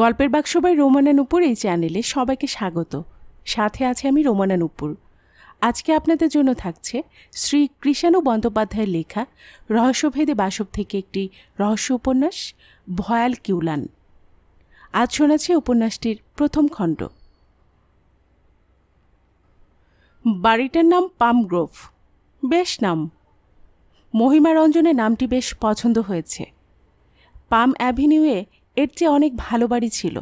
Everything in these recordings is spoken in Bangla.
গল্পের বাক্স বাই রোমানা এই চ্যানেলে সবাইকে স্বাগত সাথে আছে আমি রোমানান উপর আজকে আপনাদের জন্য থাকছে শ্রী কৃষাণু বন্দ্যোপাধ্যায়ের লেখা রহস্যভেদে বাসব থেকে একটি রহস্য উপন্যাস ভয়াল কিউলান আজ শোনাচ্ছে উপন্যাসটির প্রথম খণ্ড বাড়িটার নাম পামগ্রোভ বেশ নাম মহিমা রঞ্জনের নামটি বেশ পছন্দ হয়েছে পাম অ্যাভিনিউয়ে এর চেয়ে অনেক ভালো বাড়ি ছিল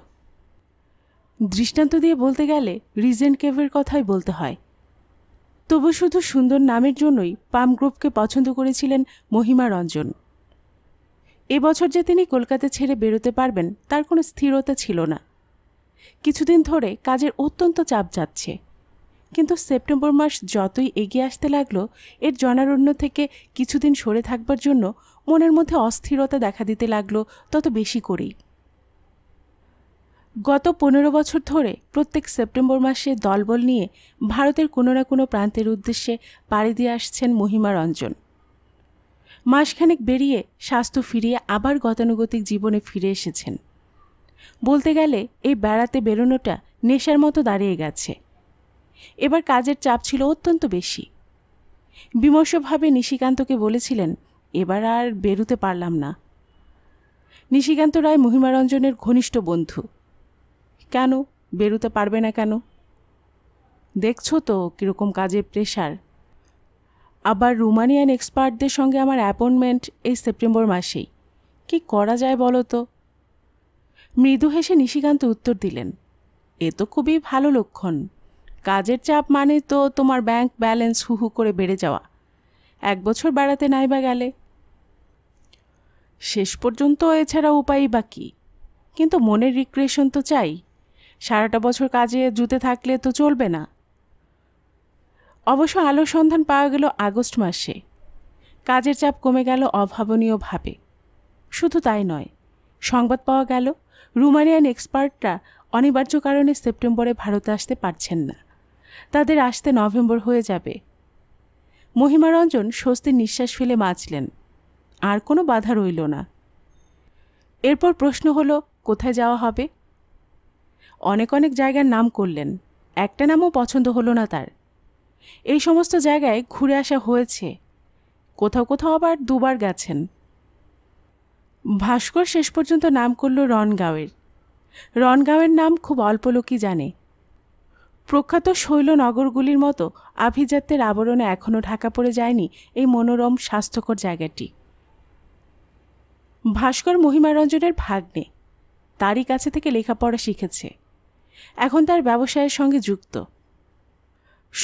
দৃষ্টান্ত দিয়ে বলতে গেলে রিজেন্ট কেভের কথাই বলতে হয় তবু শুধু সুন্দর নামের জন্যই পাম গ্রুপকে পছন্দ করেছিলেন মহিমা রঞ্জন এবছর যে তিনি কলকাতা ছেড়ে বেরোতে পারবেন তার কোনো স্থিরতা ছিল না কিছুদিন ধরে কাজের অত্যন্ত চাপ যাচ্ছে কিন্তু সেপ্টেম্বর মাস যতই এগিয়ে আসতে লাগলো এর জনারণ্য থেকে কিছুদিন সরে থাকবার জন্য মনের মধ্যে অস্থিরতা দেখা দিতে লাগলো তত বেশি করেই গত পনেরো বছর ধরে প্রত্যেক সেপ্টেম্বর মাসে দলবল নিয়ে ভারতের কোনো না কোনো প্রান্তের উদ্দেশ্যে পাড়ি দিয়ে আসছেন মহিমা রঞ্জন মাসখানেক বেরিয়ে স্বাস্থ্য ফিরিয়ে আবার গতানুগতিক জীবনে ফিরে এসেছেন বলতে গেলে এই বেড়াতে বেরোনোটা নেশার মতো দাঁড়িয়ে গেছে এবার কাজের চাপ ছিল অত্যন্ত বেশি বিমর্ষভাবে নিশিকান্তকে বলেছিলেন এবার আর বেরুতে পারলাম না নিশিকান্ত রায় মহিমারঞ্জনের ঘনিষ্ঠ বন্ধু কেন বেরুতে পারবে না কেন দেখছো তো কীরকম কাজের প্রেশার আবার রুমানিয়ান এক্সপার্টদের সঙ্গে আমার অ্যাপয়েন্টমেন্ট এই সেপ্টেম্বর মাসেই কি করা যায় বলো তো মৃদু হেসে নিশিকান্ত উত্তর দিলেন এ তো খুবই ভালো লক্ষণ কাজের চাপ মানে তো তোমার ব্যাংক ব্যালেন্স হুহু করে বেড়ে যাওয়া এক বছর বেড়াতে নাই বা গেলে শেষ পর্যন্ত এছাড়া উপায়ই বা কী কিন্তু মনের রিক্রিয়েশন তো চাই সারাটা বছর কাজে জুতে থাকলে তো চলবে না অবশ্য আলো সন্ধান পাওয়া গেল আগস্ট মাসে কাজের চাপ কমে গেল অভাবনীয়ভাবে শুধু তাই নয় সংবাদ পাওয়া গেল রুমানিয়ান এক্সপার্টরা অনিবার্য কারণে সেপ্টেম্বরে ভারতে আসতে পারছেন না তাদের আসতে নভেম্বর হয়ে যাবে মহিমারঞ্জন স্বস্তির নিঃশ্বাস ফেলে বাঁচলেন আর কোনো বাধা রইল না এরপর প্রশ্ন হলো কোথায় যাওয়া হবে অনেক অনেক জায়গার নাম করলেন একটা নামও পছন্দ হলো না তার এই সমস্ত জায়গায় ঘুরে আসা হয়েছে কোথাও কোথাও আবার দুবার গেছেন ভাস্কর শেষ পর্যন্ত নাম করল রণগাঁওয়ের রণগাঁওয়ের নাম খুব অল্প লোকই জানে প্রখ্যাত শৈল নগরগুলির মতো আভিজাত্যের আবরণে এখনও ঢাকা পড়ে যায়নি এই মনোরম স্বাস্থ্যকর জায়গাটি ভাস্কর মহিমারঞ্জনের ভাগ্নে তারই কাছে থেকে লেখাপড়া শিখেছে এখন তার ব্যবসায়ের সঙ্গে যুক্ত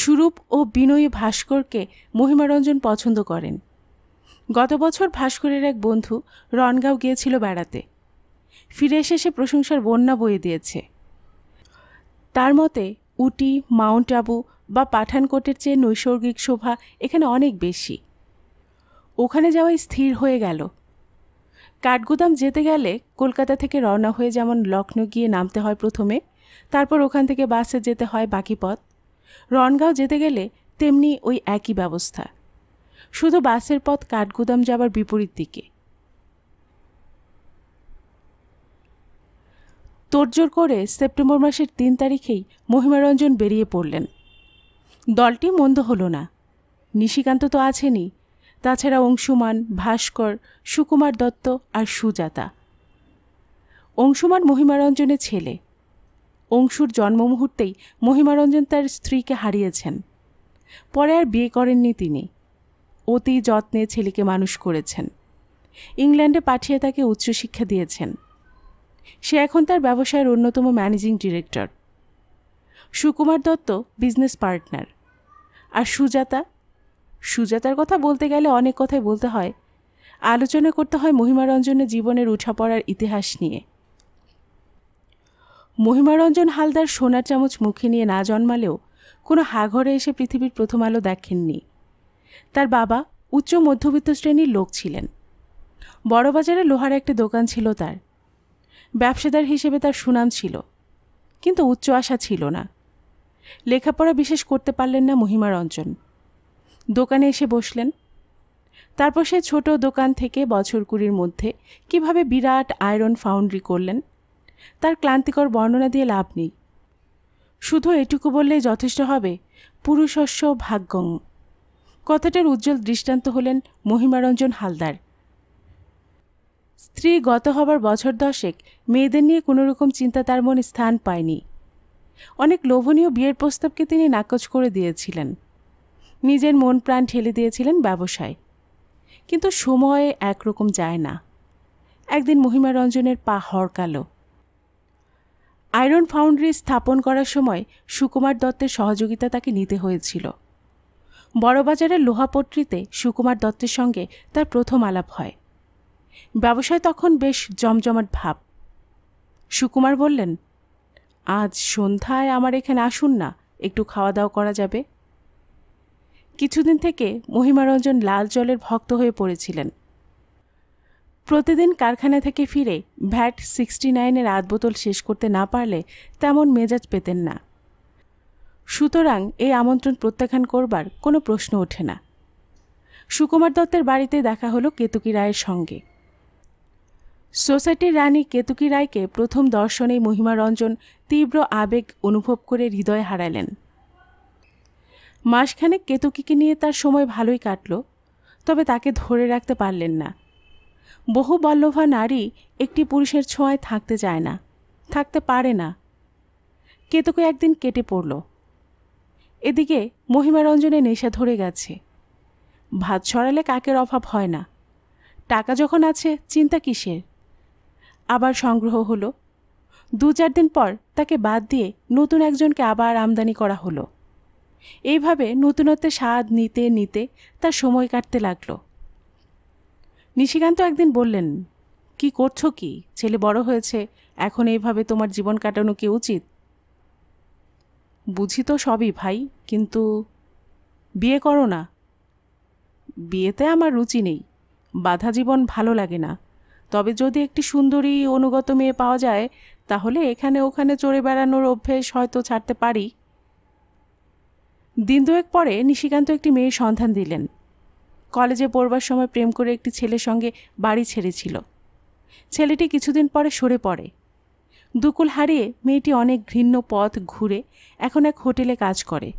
সুরূপ ও বিনয়ী ভাস্করকে মহিমারঞ্জন পছন্দ করেন গত বছর ভাস্করের এক বন্ধু রনগাঁও গিয়েছিল বেড়াতে ফিরে এসে সে প্রশংসার বন্যা বয়ে দিয়েছে তার মতে উটি মাউন্ট আবু বা পাঠানকোটের চেয়ে নৈসর্গিক শোভা এখানে অনেক বেশি ওখানে যাওয়াই স্থির হয়ে গেল কাঠগুদাম যেতে গেলে কলকাতা থেকে রওনা হয়ে যেমন লখনৌ গিয়ে নামতে হয় প্রথমে তারপর ওখান থেকে বাসে যেতে হয় বাকি পথ রনগাঁও যেতে গেলে তেমনি ওই একই ব্যবস্থা শুধু বাসের পথ কাঠগুদাম যাবার বিপরীত দিকে তোড়জোড় করে সেপ্টেম্বর মাসের তিন তারিখেই মহিমারঞ্জন বেরিয়ে পড়লেন দলটি মন্দ হলো না নিশিকান্ত তো আছেনই তাছাড়া অংশুমান ভাস্কর সুকুমার দত্ত আর সুজাতা অংশুমান মহিমারঞ্জনের ছেলে অংশুর জন্ম মুহূর্তেই মহিমারঞ্জন তার স্ত্রীকে হারিয়েছেন পরে আর বিয়ে করেননি তিনি অতি যত্নে ছেলেকে মানুষ করেছেন ইংল্যান্ডে পাঠিয়ে তাকে উচ্চশিক্ষা দিয়েছেন সে এখন তার ব্যবসায়ের অন্যতম managing director Sukumar Dutta business partner আর সুজাতা সুজাতার কথা বলতে গেলে অনেক কথাই বলতে হয় আলোচনা করতে হয় মহিমারঞ্জনের জীবনের উঠাপড়ার ইতিহাস নিয়ে মহিমারঞ্জন হালদার সোনার চামচ মুখে নিয়ে না জন্মালেও কোনো হাঘরে এসে পৃথিবীর প্রথম আলো দেখেননি তার বাবা উচ্চ মধ্যবিত্ত শ্রেণীর লোক ছিলেন বড়বাজারে লোহার একটি দোকান ছিল তার ব্যবসাদার হিসেবে তার সুনাম ছিল কিন্তু উচ্চ আশা ছিল না লেখাপড়া বিশেষ করতে পারলেন না মহিমারঞ্জন দোকানে এসে বসলেন তারপর সে ছোট দোকান থেকে বছর কুড়ির মধ্যে কিভাবে বিরাট আয়রন ফাউন্ড্রি করলেন তার ক্লান্তিকর বর্ণনা দিয়ে লাভ নেই শুধু এটুকু বললেই যথেষ্ট হবে পুরুষস্য ভাগ্যং কথাটার উজ্জ্বল দৃষ্টান্ত হলেন মহিমারঞ্জন হালদার স্ত্রী গত হবার বছর দশেক মেয়েদের নিয়ে কোনোরকম চিন্তা তার মনে স্থান পায়নি অনেক লোভনীয় বিয়ের প্রস্তাবকে তিনি নাকচ করে দিয়েছিলেন নিজের মন প্রাণ ঠেলে দিয়েছিলেন ব্যবসায় কিন্তু সময়ে একরকম যায় না একদিন মহিমা রঞ্জনের পা হরকালো আয়রন ফাউন্ডারি স্থাপন করার সময় সুকুমার দত্তের সহযোগিতা তাকে নিতে হয়েছিল বড়বাজারের লোহাপট্রিতে সুকুমার দত্তের সঙ্গে তার প্রথম আলাপ হয় ব্যবসায় তখন বেশ জমজমাট ভাব সুকুমার বললেন আজ সন্ধ্যায় আমার এখানে আসুন না একটু খাওয়া দাওয়া করা যাবে কিছুদিন থেকে মহিমারঞ্জন লাল জলের ভক্ত হয়ে পড়েছিলেন প্রতিদিন কারখানা থেকে ফিরে ভ্যাট সিক্সটি নাইনের আধ বোতল শেষ করতে না পারলে তেমন মেজাজ পেতেন না সুতরাং এই আমন্ত্রণ প্রত্যাখ্যান করবার কোনো প্রশ্ন ওঠে না সুকুমার দত্তের বাড়িতে দেখা হলো কেতুকি রায়ের সঙ্গে সোসাইটির রানী কেতুকি রায়কে প্রথম দর্শনেই মহিমারঞ্জন তীব্র আবেগ অনুভব করে হৃদয় হারালেন মাসখানেক কেতকিকে নিয়ে তার সময় ভালোই কাটল তবে তাকে ধরে রাখতে পারলেন না বহু বল্লভা নারী একটি পুরুষের ছোঁয়ায় থাকতে চায় না থাকতে পারে না কেতকু একদিন কেটে পড়ল এদিকে মহিমারঞ্জনে নেশা ধরে গেছে ভাত ছড়ালে কাকের অভাব হয় না টাকা যখন আছে চিন্তা কিসের আবার সংগ্রহ হলো দু চার দিন পর তাকে বাদ দিয়ে নতুন একজনকে আবার আমদানি করা হলো এইভাবে নতুনত্বের স্বাদ নিতে নিতে তার সময় কাটতে লাগলো নিশিকান্ত একদিন বললেন কি করছো কি ছেলে বড় হয়েছে এখন এইভাবে তোমার জীবন কাটানো কি উচিত বুঝি তো সবই ভাই কিন্তু বিয়ে করো না বিয়েতে আমার রুচি নেই বাধা জীবন ভালো লাগে না তবে যদি একটি সুন্দরী অনুগত মেয়ে পাওয়া যায় তাহলে এখানে ওখানে চড়ে বেড়ানোর অভ্যেস হয়তো ছাড়তে পারি দিন দুয়েক পরে নিশিকান্ত একটি মেয়ের সন্ধান দিলেন কলেজে পড়বার সময় প্রেম করে একটি ছেলের সঙ্গে বাড়ি ছেড়েছিল ছেলেটি কিছুদিন পরে সরে পড়ে দুকুল হারিয়ে মেয়েটি অনেক ঘৃণ্য পথ ঘুরে এখন এক হোটেলে কাজ করে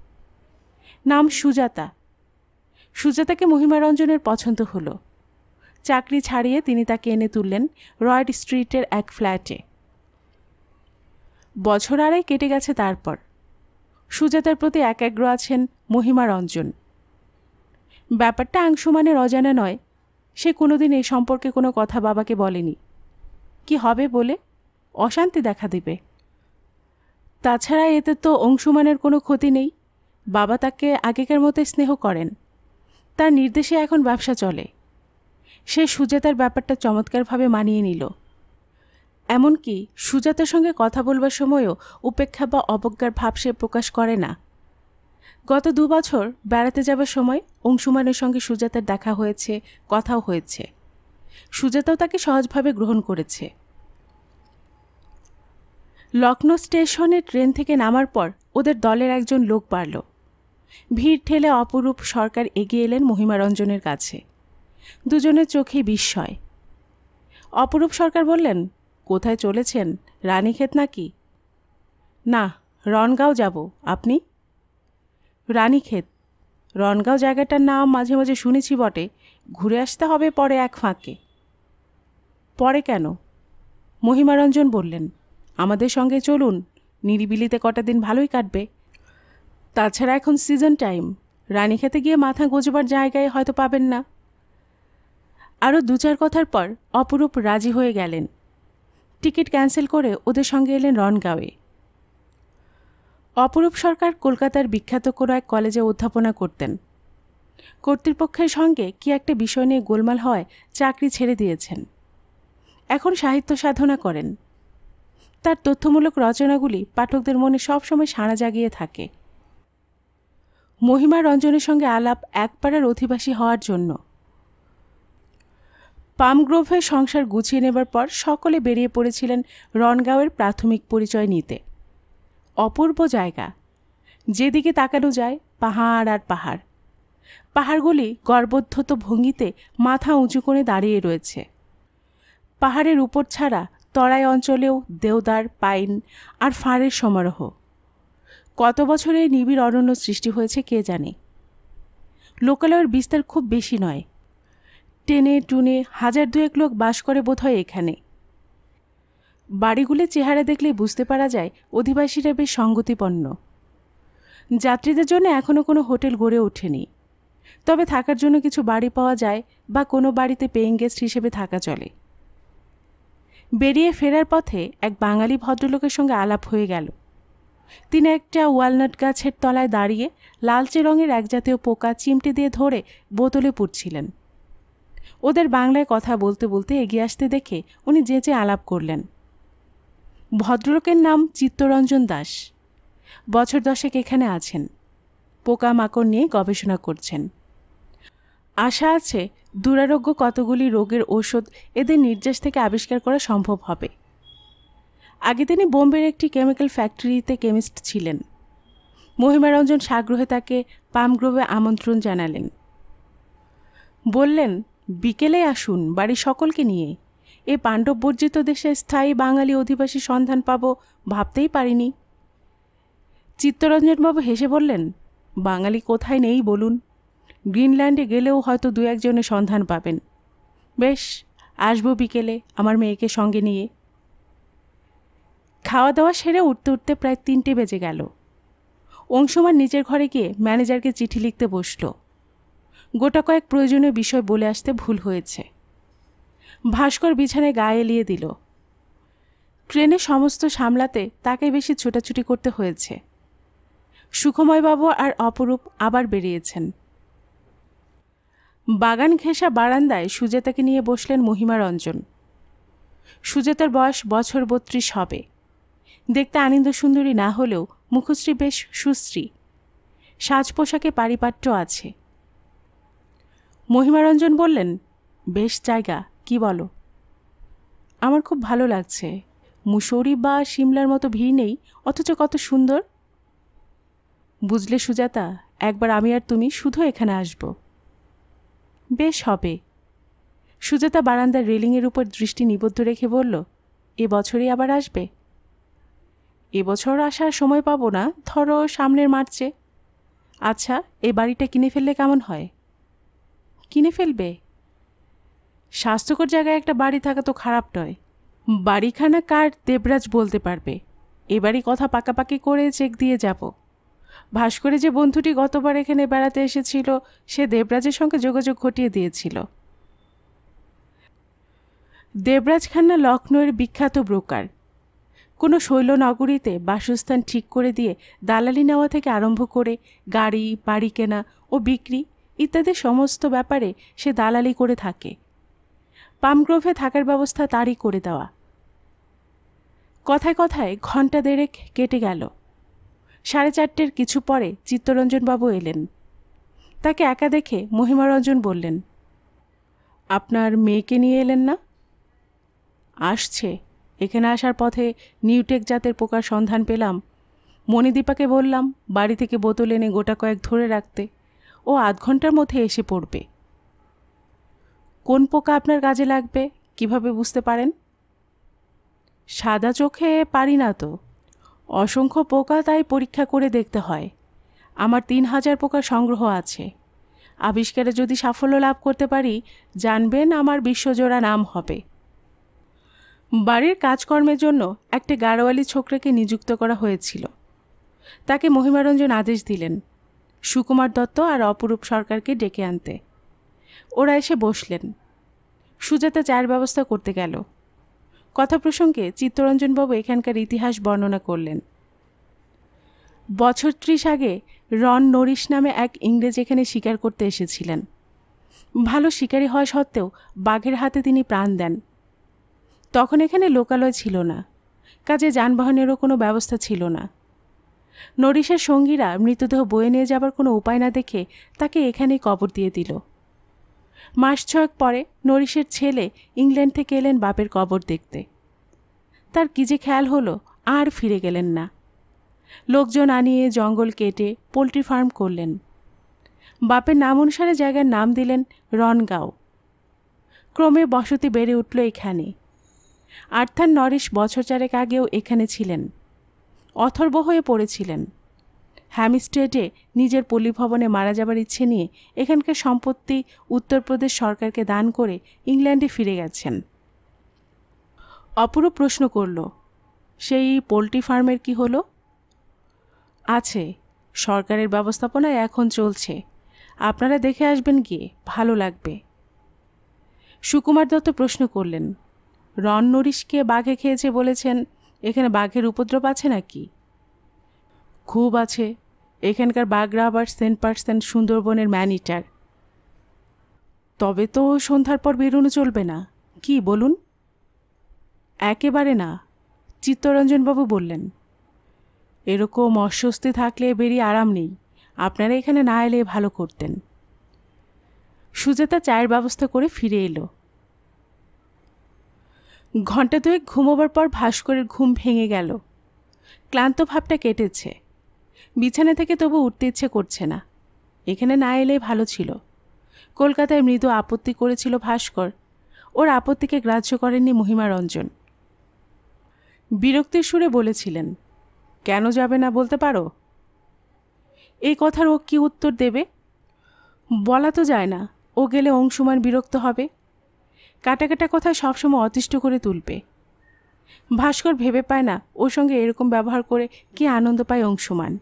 নাম সুজাতা সুজাতাকে মহিমারঞ্জনের পছন্দ হলো চাকরি ছাড়িয়ে তিনি তাকে এনে তুললেন রয়েড স্ট্রিটের এক ফ্ল্যাটে বছর আড়াই কেটে গেছে তারপর সুজাতার প্রতি একাগ্র আছেন মহিমা রঞ্জন ব্যাপারটা আংশুমানের অজানা নয় সে কোনোদিন এ সম্পর্কে কোনো কথা বাবাকে বলেনি কি হবে বলে অশান্তি দেখা দেবে তাছাড়া এতে তো অংশুমানের কোনো ক্ষতি নেই বাবা তাকে আগেকার মতো স্নেহ করেন তার নির্দেশে এখন ব্যবসা চলে সে সুজাতার ব্যাপারটা চমৎকারভাবে মানিয়ে নিল এমনকি সুজাতার সঙ্গে কথা বলবার সময়ও উপেক্ষা বা অবজ্ঞার ভাব সে প্রকাশ করে না গত দু বছর বেড়াতে যাবার সময় অংশুমানের সঙ্গে সুজাতার দেখা হয়েছে কথাও হয়েছে সুজাতাও তাকে সহজভাবে গ্রহণ করেছে লখনৌ স্টেশনে ট্রেন থেকে নামার পর ওদের দলের একজন লোক বাড়ল ভিড় ঠেলে অপরূপ সরকার এগিয়ে এলেন মহিমারঞ্জনের কাছে দুজনের চোখে বিস্ময় অপরূপ সরকার বললেন কোথায় চলেছেন রানীক্ষেত নাকি না রনগাঁও যাব আপনি রানীক্ষেত রনগাঁও জায়গাটার নাম মাঝে মাঝে শুনেছি বটে ঘুরে আসতে হবে পরে এক ফাঁকে পরে কেন মহিমারঞ্জন বললেন আমাদের সঙ্গে চলুন নিরিবিলিতে কটা দিন ভালোই কাটবে তাছাড়া এখন সিজন টাইম রানীক্ষেতে গিয়ে মাথা গোজবার জায়গায় হয়তো পাবেন না আরও দু চার কথার পর অপরূপ রাজি হয়ে গেলেন টিকিট ক্যান্সেল করে ওদের সঙ্গে এলেন রনগাঁওয়ে অপরূপ সরকার কলকাতার বিখ্যাত কোনো এক কলেজে অধ্যাপনা করতেন কর্তৃপক্ষের সঙ্গে কি একটা বিষয় নিয়ে গোলমাল হয় চাকরি ছেড়ে দিয়েছেন এখন সাহিত্য সাধনা করেন তার তথ্যমূলক রচনাগুলি পাঠকদের মনে সবসময় সাড়া জাগিয়ে থাকে মহিমা রঞ্জনের সঙ্গে আলাপ এক পাড়ার অধিবাসী হওয়ার জন্য পামগ্রোভে সংসার গুছিয়ে নেবার পর সকলে বেরিয়ে পড়েছিলেন রনগাঁওয়ের প্রাথমিক পরিচয় নিতে অপূর্ব জায়গা যেদিকে তাকানো যায় পাহাড় আর পাহাড় পাহাড়গুলি গর্বোদ্ধত ভঙ্গিতে মাথা উঁচু করে দাঁড়িয়ে রয়েছে পাহাড়ের উপর ছাড়া তরাই অঞ্চলেও দেওদার পাইন আর ফাঁড়ের সমারোহ কত বছরে নিবিড় অরণ্য সৃষ্টি হয়েছে কে জানে লোকালয়ের বিস্তার খুব বেশি নয় টেনে টুনে হাজার দুয়েক লোক বাস করে বোধহয় এখানে বাড়িগুলির চেহারা দেখলে বুঝতে পারা যায় অধিবাসীরা বেশ সংগতিপন্ন যাত্রীদের জন্য এখনও কোনো হোটেল গড়ে ওঠেনি তবে থাকার জন্য কিছু বাড়ি পাওয়া যায় বা কোনো বাড়িতে পেইং গেস্ট হিসেবে থাকা চলে বেরিয়ে ফেরার পথে এক বাঙালি ভদ্রলোকের সঙ্গে আলাপ হয়ে গেল তিনি একটা ওয়ালনাট গাছের তলায় দাঁড়িয়ে লালচে রঙের এক জাতীয় পোকা চিমটে দিয়ে ধরে বোতলে পুড়ছিলেন ওদের বাংলায় কথা বলতে বলতে এগিয়ে আসতে দেখে উনি যে আলাপ করলেন ভদ্রলোকের নাম চিত্তরঞ্জন দাস বছর দশেক এখানে আছেন পোকামাকড় নিয়ে গবেষণা করছেন আশা আছে দুরারোগ্য কতগুলি রোগের ঔষধ এদের নির্যাস থেকে আবিষ্কার করা সম্ভব হবে আগে তিনি বোম্বের একটি কেমিক্যাল ফ্যাক্টরিতে কেমিস্ট ছিলেন মহিমারঞ্জন সাগ্রহে তাকে পামগ্রোভে আমন্ত্রণ জানালেন বললেন বিকেলে আসুন বাড়ির সকলকে নিয়ে এ পাণ্ডব বর্জিত দেশে স্থায়ী বাঙালি অধিবাসী সন্ধান পাব ভাবতেই পারিনি চিত্তরঞ্জনবাবু হেসে বললেন বাঙালি কোথায় নেই বলুন গ্রিনল্যান্ডে গেলেও হয়তো দু একজনের সন্ধান পাবেন বেশ আসবো বিকেলে আমার মেয়েকে সঙ্গে নিয়ে খাওয়া দাওয়া সেরে উঠতে উঠতে প্রায় তিনটে বেজে গেল অংশমান নিজের ঘরে গিয়ে ম্যানেজারকে চিঠি লিখতে বসলো গোটা কয়েক প্রয়োজনীয় বিষয় বলে আসতে ভুল হয়েছে ভাস্কর বিছানায় গায়ে এলিয়ে দিল ট্রেনে সমস্ত সামলাতে তাকে বেশি ছোটাছুটি করতে হয়েছে সুখময়বাবু আর অপরূপ আবার বেরিয়েছেন বাগান ঘেঁষা বারান্দায় সুজাতাকে নিয়ে বসলেন রঞ্জন সুজাতার বয়স বছর বত্রিশ হবে দেখতে আনন্দ সুন্দরী না হলেও মুখশ্রী বেশ সুশ্রী সাজ পোশাকে পারিপাট্য আছে মহিমারঞ্জন বললেন বেশ জায়গা কি বলো আমার খুব ভালো লাগছে মুসৌরি বা সিমলার মতো ভিড় নেই অথচ কত সুন্দর বুঝলে সুজাতা একবার আমি আর তুমি শুধু এখানে আসব বেশ হবে সুজাতা বারান্দার রেলিংয়ের উপর দৃষ্টি নিবদ্ধ রেখে বলল এ বছরই আবার আসবে এবছর আসার সময় পাবো না ধরো সামনের মার্চে আচ্ছা এই বাড়িটা কিনে ফেললে কেমন হয় কিনে ফেলবে স্বাস্থ্যকর জায়গায় একটা বাড়ি থাকা তো খারাপ নয় বাড়িখানা কার দেবরাজ বলতে পারবে এবারই কথা পাকাপাকি করে চেক দিয়ে যাব ভাস্করে যে বন্ধুটি গতবার এখানে বেড়াতে এসেছিল সে দেবরাজের সঙ্গে যোগাযোগ ঘটিয়ে দিয়েছিল দেবরাজ খান্না লখনৌয়ের বিখ্যাত ব্রোকার কোনো শৈলনগরীতে বাসস্থান ঠিক করে দিয়ে দালালি নেওয়া থেকে আরম্ভ করে গাড়ি বাড়ি কেনা ও বিক্রি ইত্যাদি সমস্ত ব্যাপারে সে দালালি করে থাকে পামগ্রোভে থাকার ব্যবস্থা তারই করে দেওয়া কথায় কথায় ঘন্টা দেড়েক কেটে গেল সাড়ে চারটের কিছু পরে চিত্তরঞ্জনবাবু এলেন তাকে একা দেখে মহিমারঞ্জন বললেন আপনার মেয়েকে নিয়ে এলেন না আসছে এখানে আসার পথে নিউটেক জাতের পোকার সন্ধান পেলাম মণিদীপাকে বললাম বাড়ি থেকে বোতল এনে গোটা কয়েক ধরে রাখতে ও আধ ঘন্টার মধ্যে এসে পড়বে কোন পোকা আপনার কাজে লাগবে কিভাবে বুঝতে পারেন সাদা চোখে পারি না তো অসংখ্য পোকা তাই পরীক্ষা করে দেখতে হয় আমার তিন হাজার পোকার সংগ্রহ আছে আবিষ্কারে যদি সাফল্য লাভ করতে পারি জানবেন আমার বিশ্বজোড়া নাম হবে বাড়ির কাজকর্মের জন্য একটি গাড়োয়ালি ছোকরাকে নিযুক্ত করা হয়েছিল তাকে মহিমারঞ্জন আদেশ দিলেন সুকুমার দত্ত আর অপরূপ সরকারকে ডেকে আনতে ওরা এসে বসলেন সুজাতা চায়ের ব্যবস্থা করতে গেল কথা প্রসঙ্গে চিত্তরঞ্জনবাবু এখানকার ইতিহাস বর্ণনা করলেন বছর ত্রিশ আগে রন নরিশ নামে এক ইংরেজ এখানে শিকার করতে এসেছিলেন ভালো শিকারী হওয়া সত্ত্বেও বাঘের হাতে তিনি প্রাণ দেন তখন এখানে লোকালয় ছিল না কাজে যানবাহনেরও কোনো ব্যবস্থা ছিল না নরিশের সঙ্গীরা মৃতদেহ বয়ে নিয়ে যাবার কোনো উপায় না দেখে তাকে এখানেই কবর দিয়ে দিল মাস ছয়েক পরে নরিশের ছেলে ইংল্যান্ড থেকে এলেন বাপের কবর দেখতে তার কী যে খেয়াল হলো আর ফিরে গেলেন না লোকজন আনিয়ে জঙ্গল কেটে পোলট্রি ফার্ম করলেন বাপের নাম অনুসারে জায়গার নাম দিলেন রনগাঁও ক্রমে বসতি বেড়ে উঠল এখানে আর্থার নরেশ বছর চারেক আগেও এখানে ছিলেন অথর্ব হয়ে পড়েছিলেন হ্যামিস্টেডে নিজের পল্লীভবনে মারা যাবার ইচ্ছে নিয়ে এখানকার সম্পত্তি উত্তরপ্রদেশ সরকারকে দান করে ইংল্যান্ডে ফিরে গেছেন অপরূপ প্রশ্ন করল সেই পোলট্রি ফার্মের কি হলো আছে সরকারের ব্যবস্থাপনায় এখন চলছে আপনারা দেখে আসবেন গিয়ে ভালো লাগবে সুকুমার দত্ত প্রশ্ন করলেন রন নরিশকে বাঘে খেয়েছে বলেছেন এখানে বাঘের উপদ্রব আছে নাকি খুব আছে এখানকার বাঘরা আবার সেন্ট পার্সেন্ট সুন্দরবনের ম্যানিটার তবে তো সন্ধ্যার পর বেরোনো চলবে না কি বলুন একেবারে না চিত্তরঞ্জনবাবু বললেন এরকম অস্বস্তি থাকলে বেরিয়ে আরাম নেই আপনারা এখানে না এলে ভালো করতেন সুজাতা চায়ের ব্যবস্থা করে ফিরে এলো ঘণ্টা দুয়েক ঘুমোবার পর ভাস্করের ঘুম ভেঙে গেল ক্লান্ত ভাবটা কেটেছে বিছানা থেকে তবু উঠতে ইচ্ছে করছে না এখানে না এলেই ভালো ছিল কলকাতায় মৃদু আপত্তি করেছিল ভাস্কর ওর আপত্তিকে গ্রাহ্য করেননি মহিমা রঞ্জন বিরক্তির সুরে বলেছিলেন কেন যাবে না বলতে পারো এই কথার ও কি উত্তর দেবে বলা তো যায় না ও গেলে অংশুমান বিরক্ত হবে কাটাকাটা কথা সবসময় অতিষ্ঠ করে তুলবে ভাস্কর ভেবে পায় না ওর সঙ্গে এরকম ব্যবহার করে কি আনন্দ পায় অংশুমান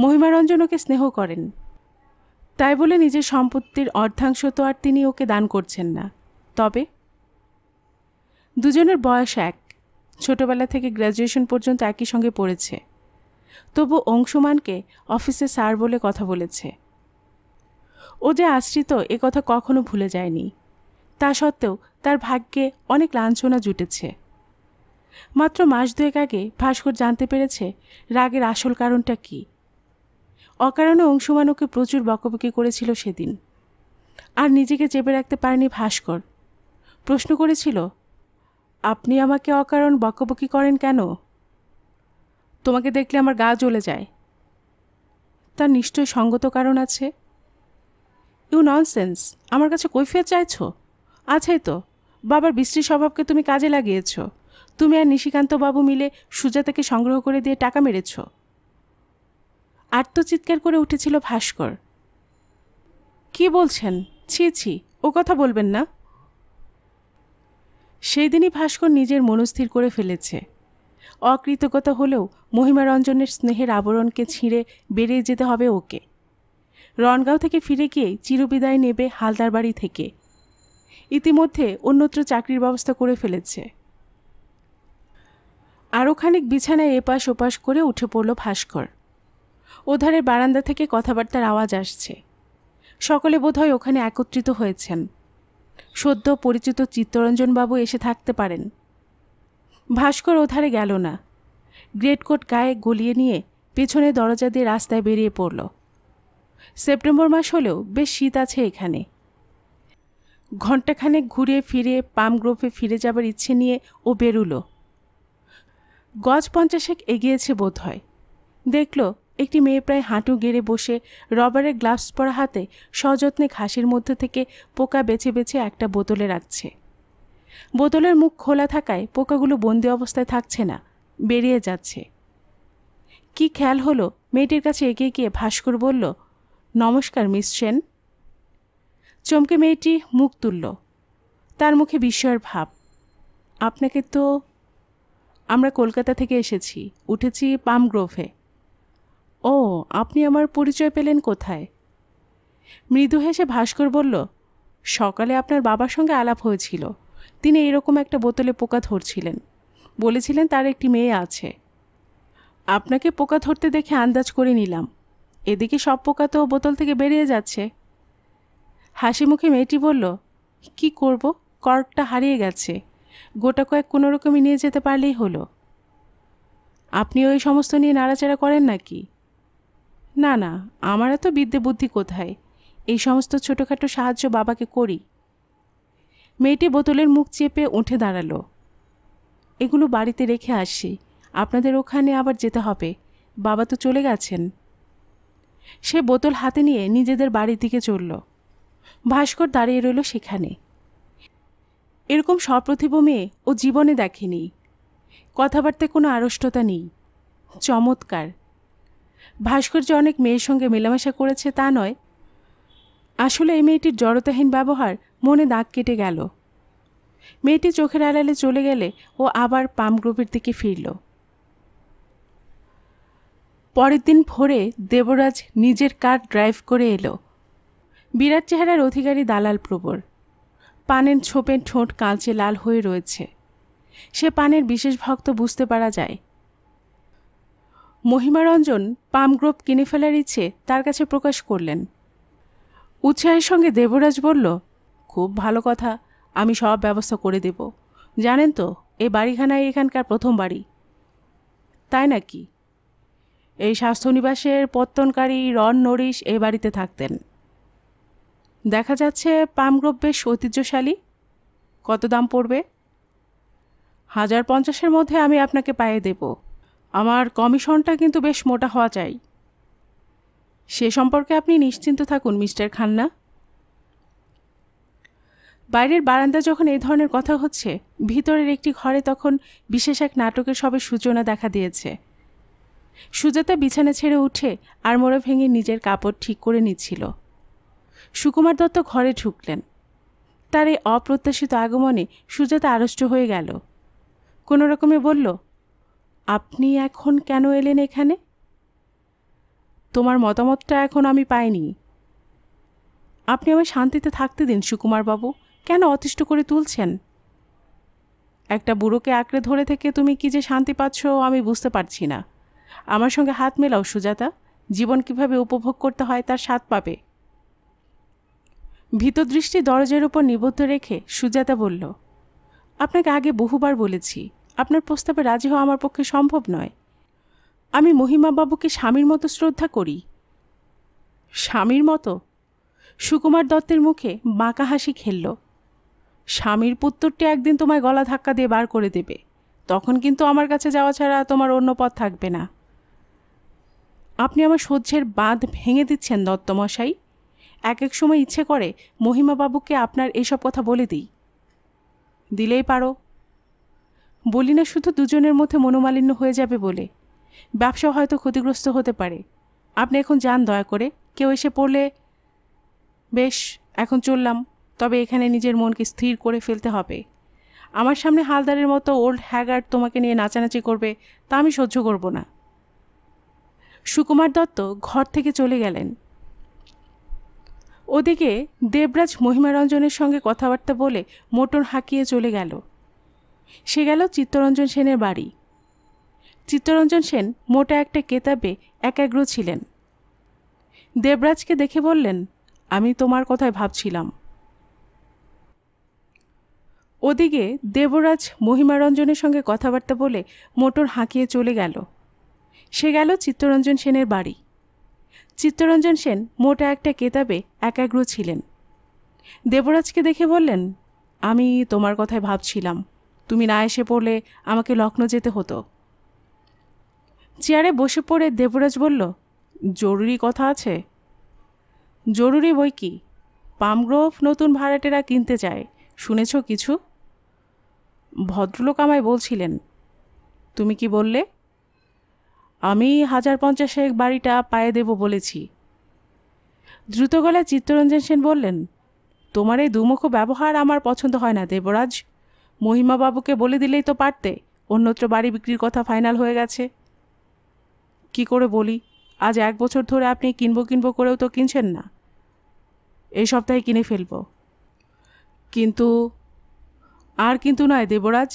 মহিমারঞ্জন ওকে স্নেহ করেন তাই বলে নিজের সম্পত্তির অর্ধাংশ তো আর তিনি ওকে দান করছেন না তবে দুজনের বয়স এক ছোটবেলা থেকে গ্র্যাজুয়েশন পর্যন্ত একই সঙ্গে পড়েছে তবু অংশুমানকে অফিসে স্যার বলে কথা বলেছে ও যে আশ্রিত এ কথা কখনো ভুলে যায়নি তা সত্ত্বেও তার ভাগ্যে অনেক লাঞ্ছনা জুটেছে মাত্র মাস দুয়েক আগে ভাস্কর জানতে পেরেছে রাগের আসল কারণটা কি অকারণে অংশুমান ওকে প্রচুর বকবকি করেছিল সেদিন আর নিজেকে চেপে রাখতে পারেনি ভাস্কর প্রশ্ন করেছিল আপনি আমাকে অকারণ বকবকি করেন কেন তোমাকে দেখলে আমার গা জ্বলে যায় তার নিশ্চয় সঙ্গত কারণ আছে ইউ ননসেন্স আমার কাছে কৈফিয়ত চাইছো আছে তো বাবার বিশ্রী স্বভাবকে তুমি কাজে লাগিয়েছ তুমি আর নিশিকান্তবাবু বাবু মিলে সুজাতাকে সংগ্রহ করে দিয়ে টাকা মেরেছ আত্মচিৎকার করে উঠেছিল ভাস্কর কি বলছেন ছি ছি ও কথা বলবেন না সেই দিনই ভাস্কর নিজের মনস্থির করে ফেলেছে অকৃতজ্ঞতা হলেও মহিমা রঞ্জনের স্নেহের আবরণকে ছিঁড়ে বেড়ে যেতে হবে ওকে রনগাঁও থেকে ফিরে গিয়ে চিরবিদায় নেবে হালদার বাড়ি থেকে ইতিমধ্যে অন্যত্র চাকরির ব্যবস্থা করে ফেলেছে আরও খানিক বিছানায় এপাশ ওপাশ করে উঠে পড়ল ভাস্কর ওধারে বারান্দা থেকে কথাবার্তার আওয়াজ আসছে সকলে বোধহয় ওখানে একত্রিত হয়েছেন সদ্য পরিচিত চিত্তরঞ্জনবাবু এসে থাকতে পারেন ভাস্কর ওধারে গেল না গ্রেটকোট গায়ে গলিয়ে নিয়ে পেছনে দরজা দিয়ে রাস্তায় বেরিয়ে পড়ল সেপ্টেম্বর মাস হলেও বেশ শীত আছে এখানে ঘণ্টাখানেক ঘুরে ফিরে পাম গ্রোভে ফিরে যাবার ইচ্ছে নিয়ে ও বেরুল গজ পঞ্চাশেক এগিয়েছে বোধ হয় দেখল একটি মেয়ে প্রায় হাঁটু গেড়ে বসে রবারের গ্লাভস পরা হাতে সযত্নে ঘাসের মধ্যে থেকে পোকা বেছে বেছে একটা বোতলে রাখছে বোতলের মুখ খোলা থাকায় পোকাগুলো বন্দি অবস্থায় থাকছে না বেরিয়ে যাচ্ছে কি খেয়াল হলো মেয়েটির কাছে এগিয়ে গিয়ে ভাস্কর বলল নমস্কার মিস সেন চমকে মেয়েটি মুখ তুলল তার মুখে বিস্ময়ের ভাব আপনাকে তো আমরা কলকাতা থেকে এসেছি উঠেছি পামগ্রোভে ও আপনি আমার পরিচয় পেলেন কোথায় মৃদু হেসে ভাস্কর বলল সকালে আপনার বাবার সঙ্গে আলাপ হয়েছিল তিনি এরকম একটা বোতলে পোকা ধরছিলেন বলেছিলেন তার একটি মেয়ে আছে আপনাকে পোকা ধরতে দেখে আন্দাজ করে নিলাম এদিকে সব পোকা তো বোতল থেকে বেরিয়ে যাচ্ছে হাসি মুখে মেয়েটি বলল কি করব কর্কটা হারিয়ে গেছে গোটা কয়েক কোনো রকমই নিয়ে যেতে পারলেই হলো আপনি ওই সমস্ত নিয়ে নাড়াচাড়া করেন নাকি না না আমার এত বিদ্যে বুদ্ধি কোথায় এই সমস্ত ছোটোখাটো সাহায্য বাবাকে করি মেয়েটি বোতলের মুখ চেপে উঠে দাঁড়ালো এগুলো বাড়িতে রেখে আসি আপনাদের ওখানে আবার যেতে হবে বাবা তো চলে গেছেন সে বোতল হাতে নিয়ে নিজেদের বাড়ির দিকে চলল ভাস্কর দাঁড়িয়ে রইল সেখানে এরকম সপ্রতিভ মেয়ে ও জীবনে দেখেনি কথাবার্তায় কোনো আড়ষ্টতা নেই চমৎকার ভাস্কর যে অনেক মেয়ের সঙ্গে মেলামেশা করেছে তা নয় আসলে এই মেয়েটির জড়তাহীন ব্যবহার মনে দাগ কেটে গেল মেয়েটি চোখের আড়ালে চলে গেলে ও আবার পাম গ্রুপের দিকে ফিরল পরের দিন ভোরে দেবরাজ নিজের কার ড্রাইভ করে এলো বিরাট চেহারার অধিকারী দালাল প্রবর পানের ছোপের ঠোঁট কালচে লাল হয়ে রয়েছে সে পানের বিশেষ ভক্ত বুঝতে পারা যায় মহিমারঞ্জন পামগ্রোভ কিনে ফেলার ইচ্ছে তার কাছে প্রকাশ করলেন উৎসাহের সঙ্গে দেবরাজ বলল খুব ভালো কথা আমি সব ব্যবস্থা করে দেব জানেন তো এই বাড়িখানায় এখানকার প্রথম বাড়ি তাই নাকি এই স্বাস্থ্য নিবাসের পত্তনকারী রন নরিশ এই বাড়িতে থাকতেন দেখা যাচ্ছে পামগ্রোভ বেশ ঐতিহ্যশালী কত দাম পড়বে হাজার পঞ্চাশের মধ্যে আমি আপনাকে পায়ে দেব আমার কমিশনটা কিন্তু বেশ মোটা হওয়া চাই সে সম্পর্কে আপনি নিশ্চিন্ত থাকুন মিস্টার খান্না বাইরের বারান্দা যখন এই ধরনের কথা হচ্ছে ভিতরের একটি ঘরে তখন বিশেষ এক নাটকের সবে সূচনা দেখা দিয়েছে সুজাতা বিছানা ছেড়ে উঠে আর মোড়ে ভেঙে নিজের কাপড় ঠিক করে নিচ্ছিল সুকুমার দত্ত ঘরে ঢুকলেন তার এই অপ্রত্যাশিত আগমনে সুজাতা আড়ষ্ট হয়ে গেল কোনো রকমে বলল আপনি এখন কেন এলেন এখানে তোমার মতামতটা এখন আমি পাইনি আপনি আমায় শান্তিতে থাকতে দিন সুকুমারবাবু কেন অতিষ্ঠ করে তুলছেন একটা বুড়োকে আঁকড়ে ধরে থেকে তুমি কি যে শান্তি পাচ্ছ আমি বুঝতে পারছি না আমার সঙ্গে হাত মেলাও সুজাতা জীবন কিভাবে উপভোগ করতে হয় তার স্বাদ পাবে ভীতদৃষ্টি দরজার ওপর নিবদ্ধ রেখে সুজাতা বলল আপনাকে আগে বহুবার বলেছি আপনার প্রস্তাবে রাজি হওয়া আমার পক্ষে সম্ভব নয় আমি মহিমাবাবুকে স্বামীর মতো শ্রদ্ধা করি স্বামীর মতো সুকুমার দত্তের মুখে বাঁকা হাসি খেলল স্বামীর পুত্তরটি একদিন তোমায় গলা ধাক্কা দিয়ে বার করে দেবে তখন কিন্তু আমার কাছে যাওয়া ছাড়া তোমার অন্য পথ থাকবে না আপনি আমার সহ্যের বাঁধ ভেঙে দিচ্ছেন দত্তমশাই এক এক সময় ইচ্ছে করে মহিমাবাবুকে আপনার এইসব কথা বলে দিই দিলেই পারো বলি না শুধু দুজনের মধ্যে মনোমালিন্য হয়ে যাবে বলে ব্যবসা হয়তো ক্ষতিগ্রস্ত হতে পারে আপনি এখন যান দয়া করে কেউ এসে পড়লে বেশ এখন চললাম তবে এখানে নিজের মনকে স্থির করে ফেলতে হবে আমার সামনে হালদারের মতো ওল্ড হ্যাগার্ড তোমাকে নিয়ে নাচানাচি করবে তা আমি সহ্য করব না সুকুমার দত্ত ঘর থেকে চলে গেলেন ওদিকে দেবরাজ মহিমারঞ্জনের সঙ্গে কথাবার্তা বলে মোটর হাঁকিয়ে চলে গেল সে গেল চিত্তরঞ্জন সেনের বাড়ি চিত্তরঞ্জন সেন মোটা একটা কেতাবে একাগ্র ছিলেন দেবরাজকে দেখে বললেন আমি তোমার কথায় ভাবছিলাম ওদিকে দেবরাজ মহিমারঞ্জনের সঙ্গে কথাবার্তা বলে মোটর হাঁকিয়ে চলে গেল সে গেল চিত্তরঞ্জন সেনের বাড়ি চিত্তরঞ্জন সেন মোটা একটা কেতাবে একাগ্র ছিলেন দেবরাজকে দেখে বললেন আমি তোমার কথায় ভাবছিলাম তুমি না এসে পড়লে আমাকে লখনৌ যেতে হতো চেয়ারে বসে পড়ে দেবরাজ বলল জরুরি কথা আছে জরুরি বই কি পামগ্রোভ নতুন ভাড়াটেরা কিনতে চায় শুনেছ কিছু ভদ্রলোক আমায় বলছিলেন তুমি কি বললে আমি হাজার পঞ্চাশেক বাড়িটা পায়ে দেব বলেছি দ্রুত গলায় চিত্তরঞ্জন সেন বললেন তোমার এই দুমুখ ব্যবহার আমার পছন্দ হয় না দেবরাজ মহিমাবাবুকে বলে দিলেই তো পারতে অন্যত্র বাড়ি বিক্রির কথা ফাইনাল হয়ে গেছে কি করে বলি আজ এক বছর ধরে আপনি কিনবো কিনবো করেও তো কিনছেন না এই সপ্তাহে কিনে ফেলব কিন্তু আর কিন্তু নয় দেবরাজ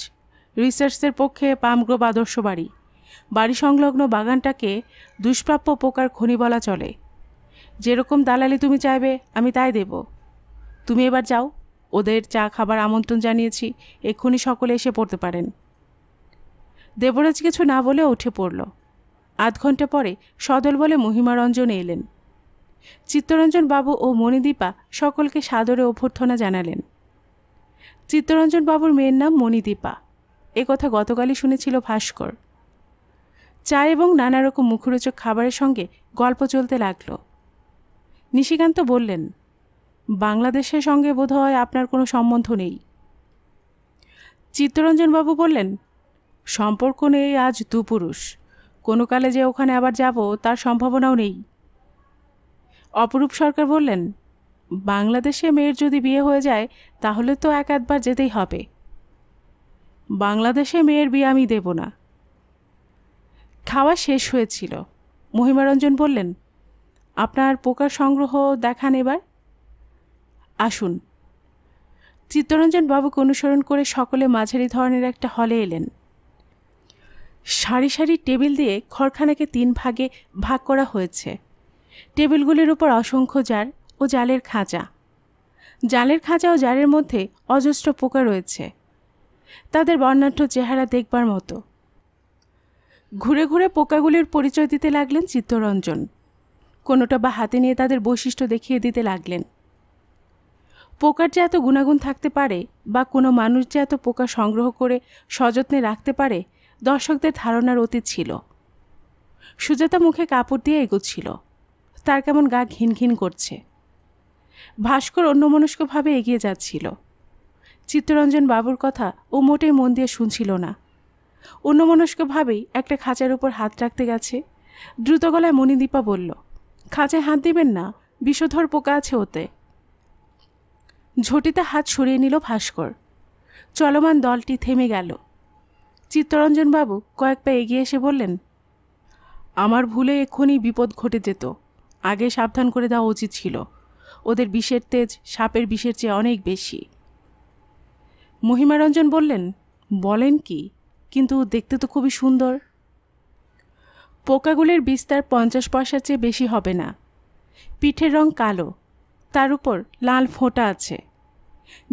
রিসার্চের পক্ষে পামগ্রোভ আদর্শ বাড়ি বাড়ি সংলগ্ন বাগানটাকে দুষ্প্রাপ্য পোকার খনি বলা চলে যেরকম দালালি তুমি চাইবে আমি তাই দেব তুমি এবার যাও ওদের চা খাবার আমন্ত্রণ জানিয়েছি এক্ষুনি সকলে এসে পড়তে পারেন দেবরাজ কিছু না বলে উঠে পড়ল আধ ঘন্টা পরে সদল বলে মহিমারঞ্জন এলেন চিত্তরঞ্জন বাবু ও মণিদীপা সকলকে সাদরে অভ্যর্থনা জানালেন চিত্তরঞ্জন বাবুর মেয়ের নাম মণিদীপা এ কথা গতকালই শুনেছিল ভাস্কর চা এবং নানা রকম মুখরোচক খাবারের সঙ্গে গল্প চলতে লাগলো নিশিকান্ত বললেন বাংলাদেশের সঙ্গে বোধহয় আপনার কোনো সম্বন্ধ নেই চিত্তরঞ্জনবাবু বললেন সম্পর্ক নেই আজ দুপুরুষ কোনো কালে যে ওখানে আবার যাব তার সম্ভাবনাও নেই অপরূপ সরকার বললেন বাংলাদেশে মেয়ের যদি বিয়ে হয়ে যায় তাহলে তো এক একবার যেতেই হবে বাংলাদেশে মেয়ের বিয়ে আমি দেব না খাওয়া শেষ হয়েছিল মহিমারঞ্জন বললেন আপনার পোকা সংগ্রহ দেখান এবার আসুন চিত্তরঞ্জন বাবুকে অনুসরণ করে সকলে মাঝারি ধরনের একটা হলে এলেন সারি সারি টেবিল দিয়ে ঘরখানাকে তিন ভাগে ভাগ করা হয়েছে টেবিলগুলির উপর অসংখ্য জার ও জালের খাঁচা জালের খাঁচা ও জারের মধ্যে অজস্র পোকা রয়েছে তাদের বর্ণাঢ্য চেহারা দেখবার মতো ঘুরে ঘুরে পোকাগুলির পরিচয় দিতে লাগলেন চিত্তরঞ্জন কোনোটা বা হাতে নিয়ে তাদের বৈশিষ্ট্য দেখিয়ে দিতে লাগলেন পোকার যে এত গুণাগুণ থাকতে পারে বা কোনো মানুষ যে এত পোকা সংগ্রহ করে সযত্নে রাখতে পারে দর্শকদের ধারণার অতীত ছিল সুজাতা মুখে কাপড় দিয়ে এগোচ্ছিল তার কেমন গা ঘিনঘিন করছে ভাস্কর অন্যমনস্কভাবে এগিয়ে যাচ্ছিল চিত্তরঞ্জন বাবুর কথা ও মোটেই মন দিয়ে শুনছিল না অন্যমনস্কভাবেই একটা খাঁচার উপর হাত রাখতে গেছে দ্রুত গলায় মণিদীপা বলল খাঁচায় হাত দিবেন না বিষধর পোকা আছে ওতে ঝটিতে হাত সরিয়ে নিল ভাস্কর চলমান দলটি থেমে গেল চিত্তরঞ্জনবাবু কয়েক পা এগিয়ে এসে বললেন আমার ভুলে এক্ষুনি বিপদ ঘটে যেত আগে সাবধান করে দেওয়া উচিত ছিল ওদের বিষের তেজ সাপের বিষের চেয়ে অনেক বেশি মহিমারঞ্জন বললেন বলেন কি কিন্তু দেখতে তো খুবই সুন্দর পোকাগুলির বিস্তার পঞ্চাশ পয়সার চেয়ে বেশি হবে না পিঠের রং কালো তার উপর লাল ফোঁটা আছে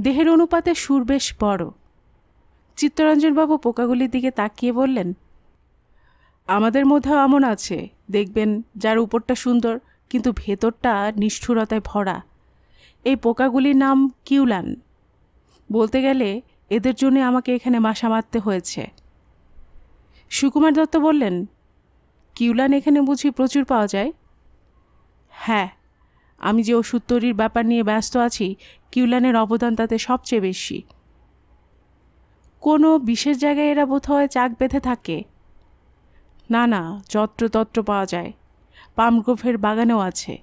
দেহের অনুপাতে সুর বেশ বড় চিত্তরঞ্জনবাবু পোকাগুলির দিকে তাকিয়ে বললেন আমাদের মধ্যেও এমন আছে দেখবেন যার উপরটা সুন্দর কিন্তু ভেতরটা নিষ্ঠুরতায় ভরা এই পোকাগুলির নাম কিউলান বলতে গেলে এদের জন্য আমাকে এখানে মাসা মারতে হয়েছে সুকুমার দত্ত বললেন কিউলান এখানে বুঝি প্রচুর পাওয়া যায় হ্যাঁ আমি যে ওষুধ তৈরির ব্যাপার নিয়ে ব্যস্ত আছি কিউলানের অবদান তাতে সবচেয়ে বেশি কোনো বিশেষ জায়গায় এরা বোধহয় চাক বেঁধে থাকে না না যত্রতত্র পাওয়া যায় পামগ্রোফের বাগানেও আছে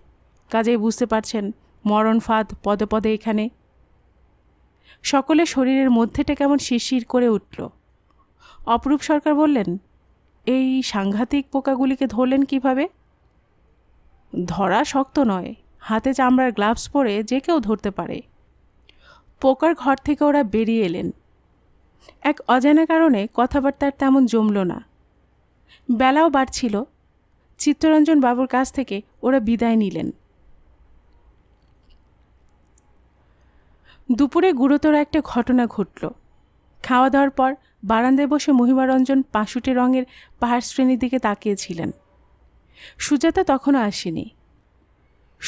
কাজেই বুঝতে পারছেন মরণ ফাঁদ পদে পদে এখানে সকলে শরীরের মধ্যেটা কেমন শিরশির করে উঠল অপরূপ সরকার বললেন এই সাংঘাতিক পোকাগুলিকে ধরলেন কিভাবে ধরা শক্ত নয় হাতে চামড়ার গ্লাভস পরে যে কেউ ধরতে পারে পোকার ঘর থেকে ওরা বেরিয়ে এলেন এক অজানা কারণে কথাবার্তার তেমন জমল না বেলাও বাড়ছিল চিত্তরঞ্জন বাবুর কাছ থেকে ওরা বিদায় নিলেন দুপুরে গুরুতর একটা ঘটনা ঘটল খাওয়া দাওয়ার পর বারান্দায় বসে মহিমারঞ্জন পাশুটে রঙের পাহাড় শ্রেণীর দিকে তাকিয়েছিলেন সুজাতা তখনও আসেনি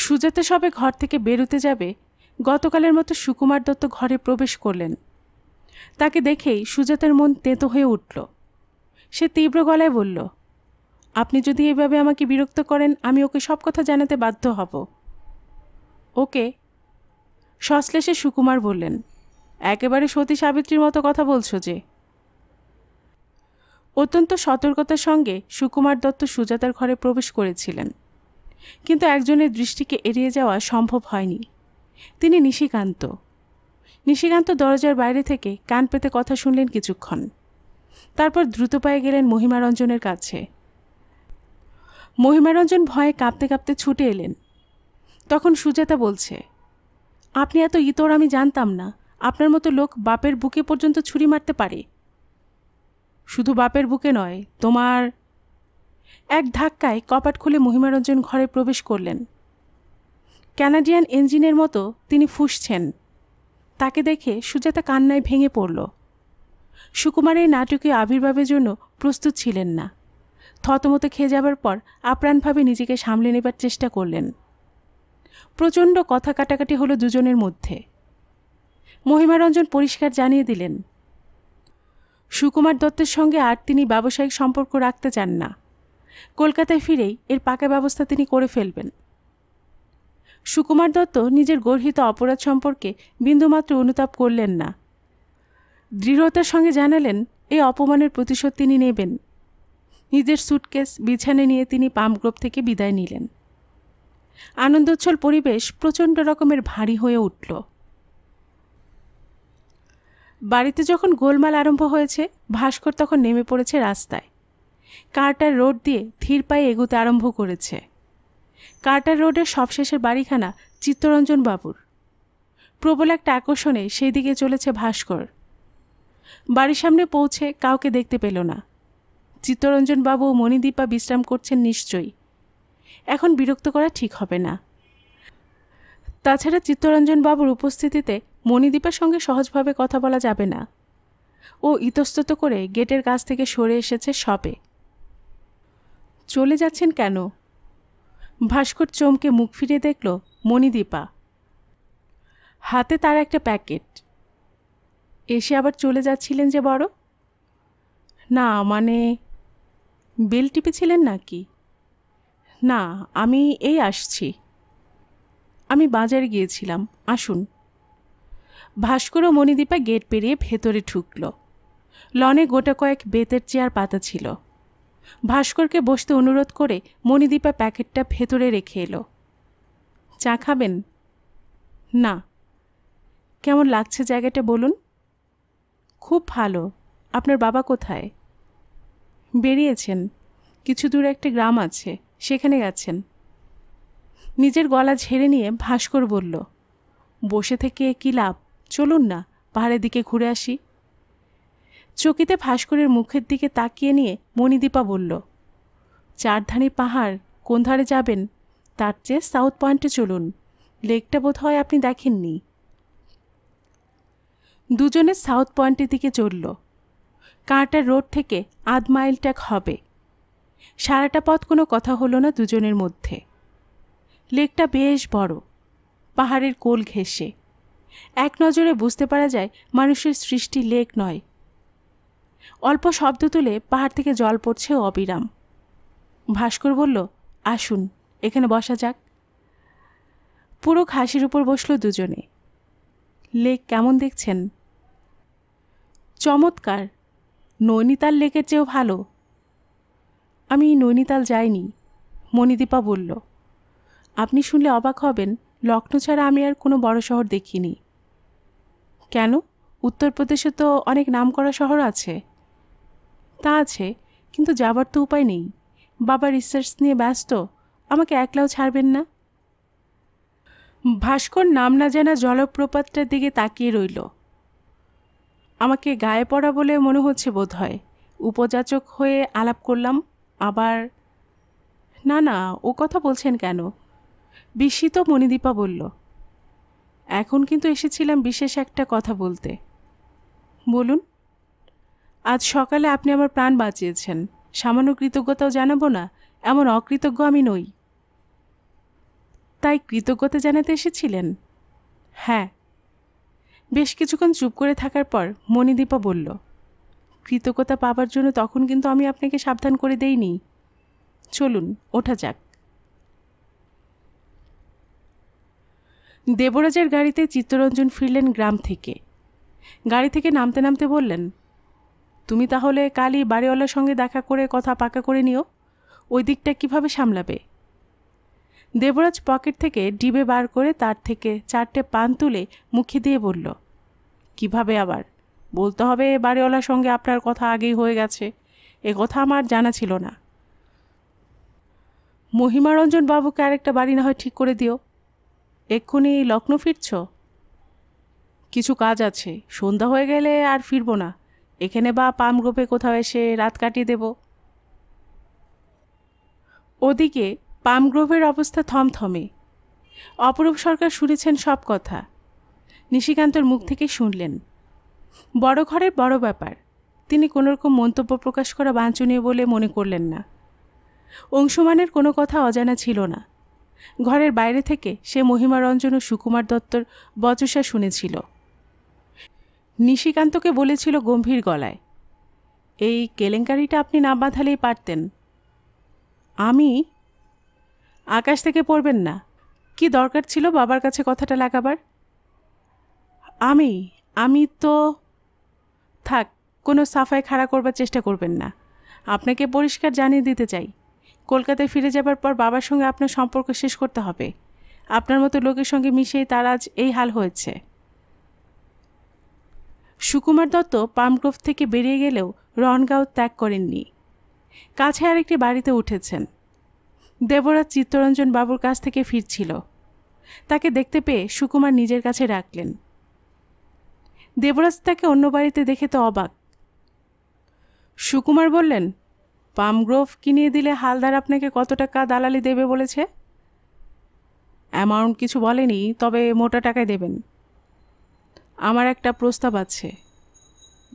সুজাতা সবে ঘর থেকে বেরোতে যাবে গতকালের মতো সুকুমার দত্ত ঘরে প্রবেশ করলেন তাকে দেখেই সুজাতার মন তেঁতো হয়ে উঠল সে তীব্র গলায় বলল আপনি যদি এভাবে আমাকে বিরক্ত করেন আমি ওকে সব কথা জানাতে বাধ্য হব ওকে সশ্লেষে সুকুমার বললেন একেবারে সতী সাবিত্রীর মতো কথা বলছো যে অত্যন্ত সতর্কতার সঙ্গে সুকুমার দত্ত সুজাতার ঘরে প্রবেশ করেছিলেন কিন্তু একজনের দৃষ্টিকে এড়িয়ে যাওয়া সম্ভব হয়নি তিনি নিশিকান্ত নিশিকান্ত দরজার বাইরে থেকে কান পেতে কথা শুনলেন কিছুক্ষণ তারপর দ্রুত পায়ে গেলেন মহিমারঞ্জনের কাছে মহিমারঞ্জন ভয়ে কাঁপতে কাঁপতে ছুটে এলেন তখন সুজাতা বলছে আপনি এত ইতর আমি জানতাম না আপনার মতো লোক বাপের বুকে পর্যন্ত ছুরি মারতে পারে শুধু বাপের বুকে নয় তোমার এক ধাক্কায় কপাট খুলে মহিমারঞ্জন ঘরে প্রবেশ করলেন ক্যানাডিয়ান ইঞ্জিনের মতো তিনি ফুসছেন তাকে দেখে সুজাতা কান্নায় ভেঙে পড়ল সুকুমারের নাটকে আবির্ভাবের জন্য প্রস্তুত ছিলেন না থতমতো খেয়ে যাবার পর আপ্রাণভাবে নিজেকে সামলে নেবার চেষ্টা করলেন প্রচণ্ড কথা কাটাকাটি হলো দুজনের মধ্যে মহিমারঞ্জন পরিষ্কার জানিয়ে দিলেন সুকুমার দত্তের সঙ্গে আর তিনি ব্যবসায়িক সম্পর্ক রাখতে চান না কলকাতায় ফিরেই এর পাকা ব্যবস্থা তিনি করে ফেলবেন সুকুমার দত্ত নিজের গর্হিত অপরাধ সম্পর্কে বিন্দুমাত্র অনুতাপ করলেন না দৃঢ়তার সঙ্গে জানালেন এই অপমানের প্রতিশোধ তিনি নেবেন নিজের সুটকেস বিছানে নিয়ে তিনি পামগ্রোভ থেকে বিদায় নিলেন আনন্দোচ্ছল পরিবেশ প্রচণ্ড রকমের ভারী হয়ে উঠল বাড়িতে যখন গোলমাল আরম্ভ হয়েছে ভাস্কর তখন নেমে পড়েছে রাস্তায় কার্টার রোড দিয়ে ধীর পায়ে এগোতে আরম্ভ করেছে কার্টার রোডের সবশেষের বাড়িখানা চিত্তরঞ্জন বাবুর প্রবল একটা আকর্ষণে সেই দিকে চলেছে ভাস্কর বাড়ির সামনে পৌঁছে কাউকে দেখতে পেল না চিত্তরঞ্জন বাবু ও মণিদীপা বিশ্রাম করছেন নিশ্চয়ই এখন বিরক্ত করা ঠিক হবে না তাছাড়া চিত্তরঞ্জন বাবুর উপস্থিতিতে মণিদীপার সঙ্গে সহজভাবে কথা বলা যাবে না ও ইতস্তত করে গেটের কাছ থেকে সরে এসেছে সবে চলে যাচ্ছেন কেন ভাস্কর চমকে মুখ ফিরে দেখল মণিদীপা হাতে তার একটা প্যাকেট এসে আবার চলে যাচ্ছিলেন যে বড় না মানে বেল টিপেছিলেন নাকি না আমি এই আসছি আমি বাজারে গিয়েছিলাম আসুন ভাস্কর ও মণিদীপা গেট পেরিয়ে ভেতরে ঢুকল লনে গোটা কয়েক বেতের চেয়ার পাতা ছিল ভাস্করকে বসতে অনুরোধ করে মণিদীপা প্যাকেটটা ভেতরে রেখে এলো চা খাবেন না কেমন লাগছে জায়গাটা বলুন খুব ভালো আপনার বাবা কোথায় বেরিয়েছেন কিছু দূরে একটা গ্রাম আছে সেখানে গেছেন নিজের গলা ঝেড়ে নিয়ে ভাস্কর বলল বসে থেকে কী লাভ চলুন না পাহাড়ের দিকে ঘুরে আসি চকিতে ভাস্করের মুখের দিকে তাকিয়ে নিয়ে মণিদীপা বলল চারধানি পাহাড় কোন ধারে যাবেন তার চেয়ে সাউথ পয়েন্টে চলুন লেকটা বোধ হয় আপনি দেখেননি দুজনে সাউথ পয়েন্টের দিকে চলল কাঁটার রোড থেকে আধ মাইল ট্যাক হবে সারাটা পথ কোনো কথা হলো না দুজনের মধ্যে লেকটা বেশ বড় পাহাড়ের কোল ঘেঁষে এক নজরে বুঝতে পারা যায় মানুষের সৃষ্টি লেক নয় অল্প শব্দ তুলে পাহাড় থেকে জল পড়ছে অবিরাম ভাস্কর বলল আসুন এখানে বসা যাক পুরো ঘাসের উপর বসল দুজনে লেক কেমন দেখছেন চমৎকার নৈনিতাল লেকের চেয়েও ভালো আমি নৈনিতাল যাইনি মণিদীপা বলল আপনি শুনলে অবাক হবেন লক্ষ্ণৌ ছাড়া আমি আর কোনো বড় শহর দেখিনি কেন উত্তরপ্রদেশে তো অনেক নাম করা শহর আছে তা আছে কিন্তু যাবার তো উপায় নেই বাবা রিসার্চ নিয়ে ব্যস্ত আমাকে একলাও ছাড়বেন না ভাস্কর নাম না জানা জলপ্রপাতটার দিকে তাকিয়ে রইল আমাকে গায়ে পড়া বলে মনে হচ্ছে বোধ হয় উপযাচক হয়ে আলাপ করলাম আবার না না ও কথা বলছেন কেন বিস্মিত মণিদীপা বলল এখন কিন্তু এসেছিলাম বিশেষ একটা কথা বলতে বলুন আজ সকালে আপনি আমার প্রাণ বাঁচিয়েছেন সামান্য কৃতজ্ঞতাও জানাবো না এমন অকৃতজ্ঞ আমি নই তাই কৃতজ্ঞতা জানাতে এসেছিলেন হ্যাঁ বেশ কিছুক্ষণ চুপ করে থাকার পর মণিদীপা বলল কৃতজ্ঞতা পাবার জন্য তখন কিন্তু আমি আপনাকে সাবধান করে দেইনি চলুন ওঠা যাক দেবরাজের গাড়িতে চিত্তরঞ্জন ফিরলেন গ্রাম থেকে গাড়ি থেকে নামতে নামতে বললেন তুমি তাহলে কালই বাড়িওয়ালার সঙ্গে দেখা করে কথা পাকা করে নিও ওই দিকটা কিভাবে সামলাবে দেবরাজ পকেট থেকে ডিবে বার করে তার থেকে চারটে পান তুলে মুখে দিয়ে বলল কিভাবে আবার বলতে হবে বাড়িওয়ালার সঙ্গে আপনার কথা আগেই হয়ে গেছে এ কথা আমার জানা ছিল না মহিমারঞ্জন বাবুকে আরেকটা বাড়ি না হয় ঠিক করে দিও এক্ষুনি লখনৌ ফিরছ কিছু কাজ আছে সন্ধ্যা হয়ে গেলে আর ফিরব না এখানে বা পাম গ্রুপে কোথাও এসে রাত কাটিয়ে দেব ওদিকে পাম অবস্থা থমথমে অপরূপ সরকার শুনেছেন সব কথা নিশিকান্তর মুখ থেকে শুনলেন বড় ঘরের বড় ব্যাপার তিনি কোনোরকম মন্তব্য প্রকাশ করা বাঞ্ছনীয় বলে মনে করলেন না অংশুমানের কোনো কথা অজানা ছিল না ঘরের বাইরে থেকে সে মহিমারঞ্জন ও সুকুমার দত্তর বচসা শুনেছিল নিশিকান্তকে বলেছিল গম্ভীর গলায় এই কেলেঙ্কারিটা আপনি না বাঁধালেই পারতেন আমি আকাশ থেকে পড়বেন না কি দরকার ছিল বাবার কাছে কথাটা লাগাবার আমি আমি তো থাক কোনো সাফাই খাড়া করবার চেষ্টা করবেন না আপনাকে পরিষ্কার জানিয়ে দিতে চাই কলকাতায় ফিরে যাবার পর বাবার সঙ্গে আপনার সম্পর্ক শেষ করতে হবে আপনার মতো লোকের সঙ্গে মিশেই তার আজ এই হাল হয়েছে সুকুমার দত্ত পামগ্রোভ থেকে বেরিয়ে গেলেও রনগাঁও ত্যাগ করেননি কাছে আরেকটি বাড়িতে উঠেছেন দেবরাজ চিত্তরঞ্জন বাবুর কাছ থেকে ফিরছিল তাকে দেখতে পেয়ে সুকুমার নিজের কাছে রাখলেন দেবরাজ তাকে অন্য বাড়িতে দেখে তো অবাক সুকুমার বললেন পামগ্রোভ কিনিয়ে দিলে হালদার আপনাকে কত টাকা দালালি দেবে বলেছে অ্যামাউন্ট কিছু বলেনি তবে মোটা টাকায় দেবেন আমার একটা প্রস্তাব আছে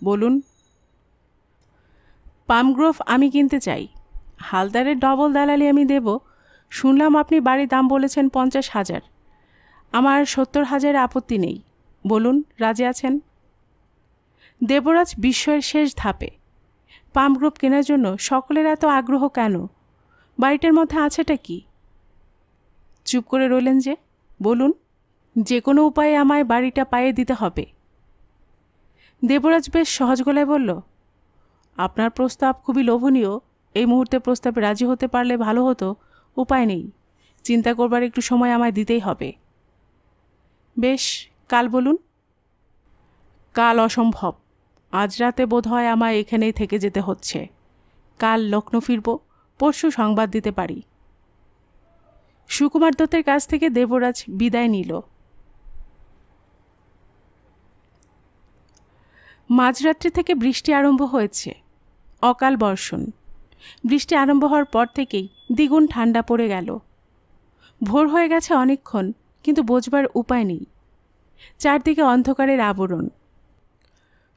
বলুন পামগ্রোভ আমি কিনতে চাই হালদারের ডবল দালালি আমি দেব শুনলাম আপনি বাড়ির দাম বলেছেন পঞ্চাশ হাজার আমার সত্তর হাজার আপত্তি নেই বলুন রাজি আছেন দেবরাজ বিস্ময়ের শেষ ধাপে পাম গ্রুপ কেনার জন্য সকলের এত আগ্রহ কেন বাড়িটার মধ্যে আছেটা কি চুপ করে রইলেন যে বলুন যে কোনো উপায়ে আমায় বাড়িটা পায়ে দিতে হবে দেবরাজ বেশ সহজ গলায় বলল আপনার প্রস্তাব খুবই লোভনীয় এই মুহূর্তে প্রস্তাবে রাজি হতে পারলে ভালো হতো উপায় নেই চিন্তা করবার একটু সময় আমায় দিতেই হবে বেশ কাল বলুন কাল অসম্ভব আজ রাতে বোধ হয় আমায় এখানেই থেকে যেতে হচ্ছে কাল লক্ষ্ণৌ ফিরব পরশু সংবাদ দিতে পারি সুকুমার দত্তের কাছ থেকে দেবরাজ বিদায় নিল মাঝরাত্রি থেকে বৃষ্টি আরম্ভ হয়েছে অকাল বর্ষণ বৃষ্টি আরম্ভ হওয়ার পর থেকেই দ্বিগুণ ঠান্ডা পড়ে গেল ভোর হয়ে গেছে অনেকক্ষণ কিন্তু বোঝবার উপায় নেই চারদিকে অন্ধকারের আবরণ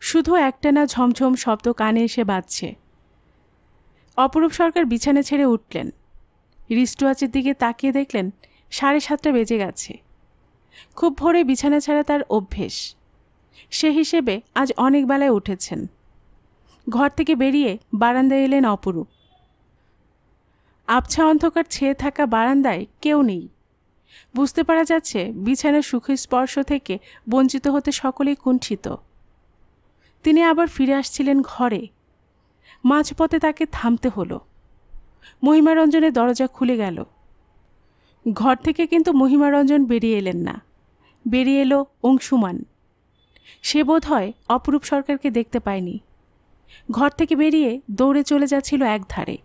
শুধু একটানা ঝমঝম শব্দ কানে এসে বাজছে অপরূপ সরকার বিছানা ছেড়ে উঠলেন রিস্টওয়াচের দিকে তাকিয়ে দেখলেন সাড়ে সাতটা বেজে গেছে খুব ভোরে বিছানা ছাড়া তার অভ্যেস সে হিসেবে আজ অনেক বেলায় উঠেছেন ঘর থেকে বেরিয়ে বারান্দায় এলেন অপরূপ আবছা অন্ধকার ছেয়ে থাকা বারান্দায় কেউ নেই বুঝতে পারা যাচ্ছে বিছানার সুখী স্পর্শ থেকে বঞ্চিত হতে সকলেই কুণ্ঠিত তিনি আবার ফিরে আসছিলেন ঘরে মাঝপথে তাকে থামতে হলো মহিমারঞ্জনের দরজা খুলে গেল ঘর থেকে কিন্তু মহিমারঞ্জন বেরিয়ে এলেন না বেরিয়ে এলো অংশুমান সে বোধ হয় অপরূপ সরকারকে দেখতে পায়নি ঘর থেকে বেরিয়ে দৌড়ে চলে যাচ্ছিল এক ধারে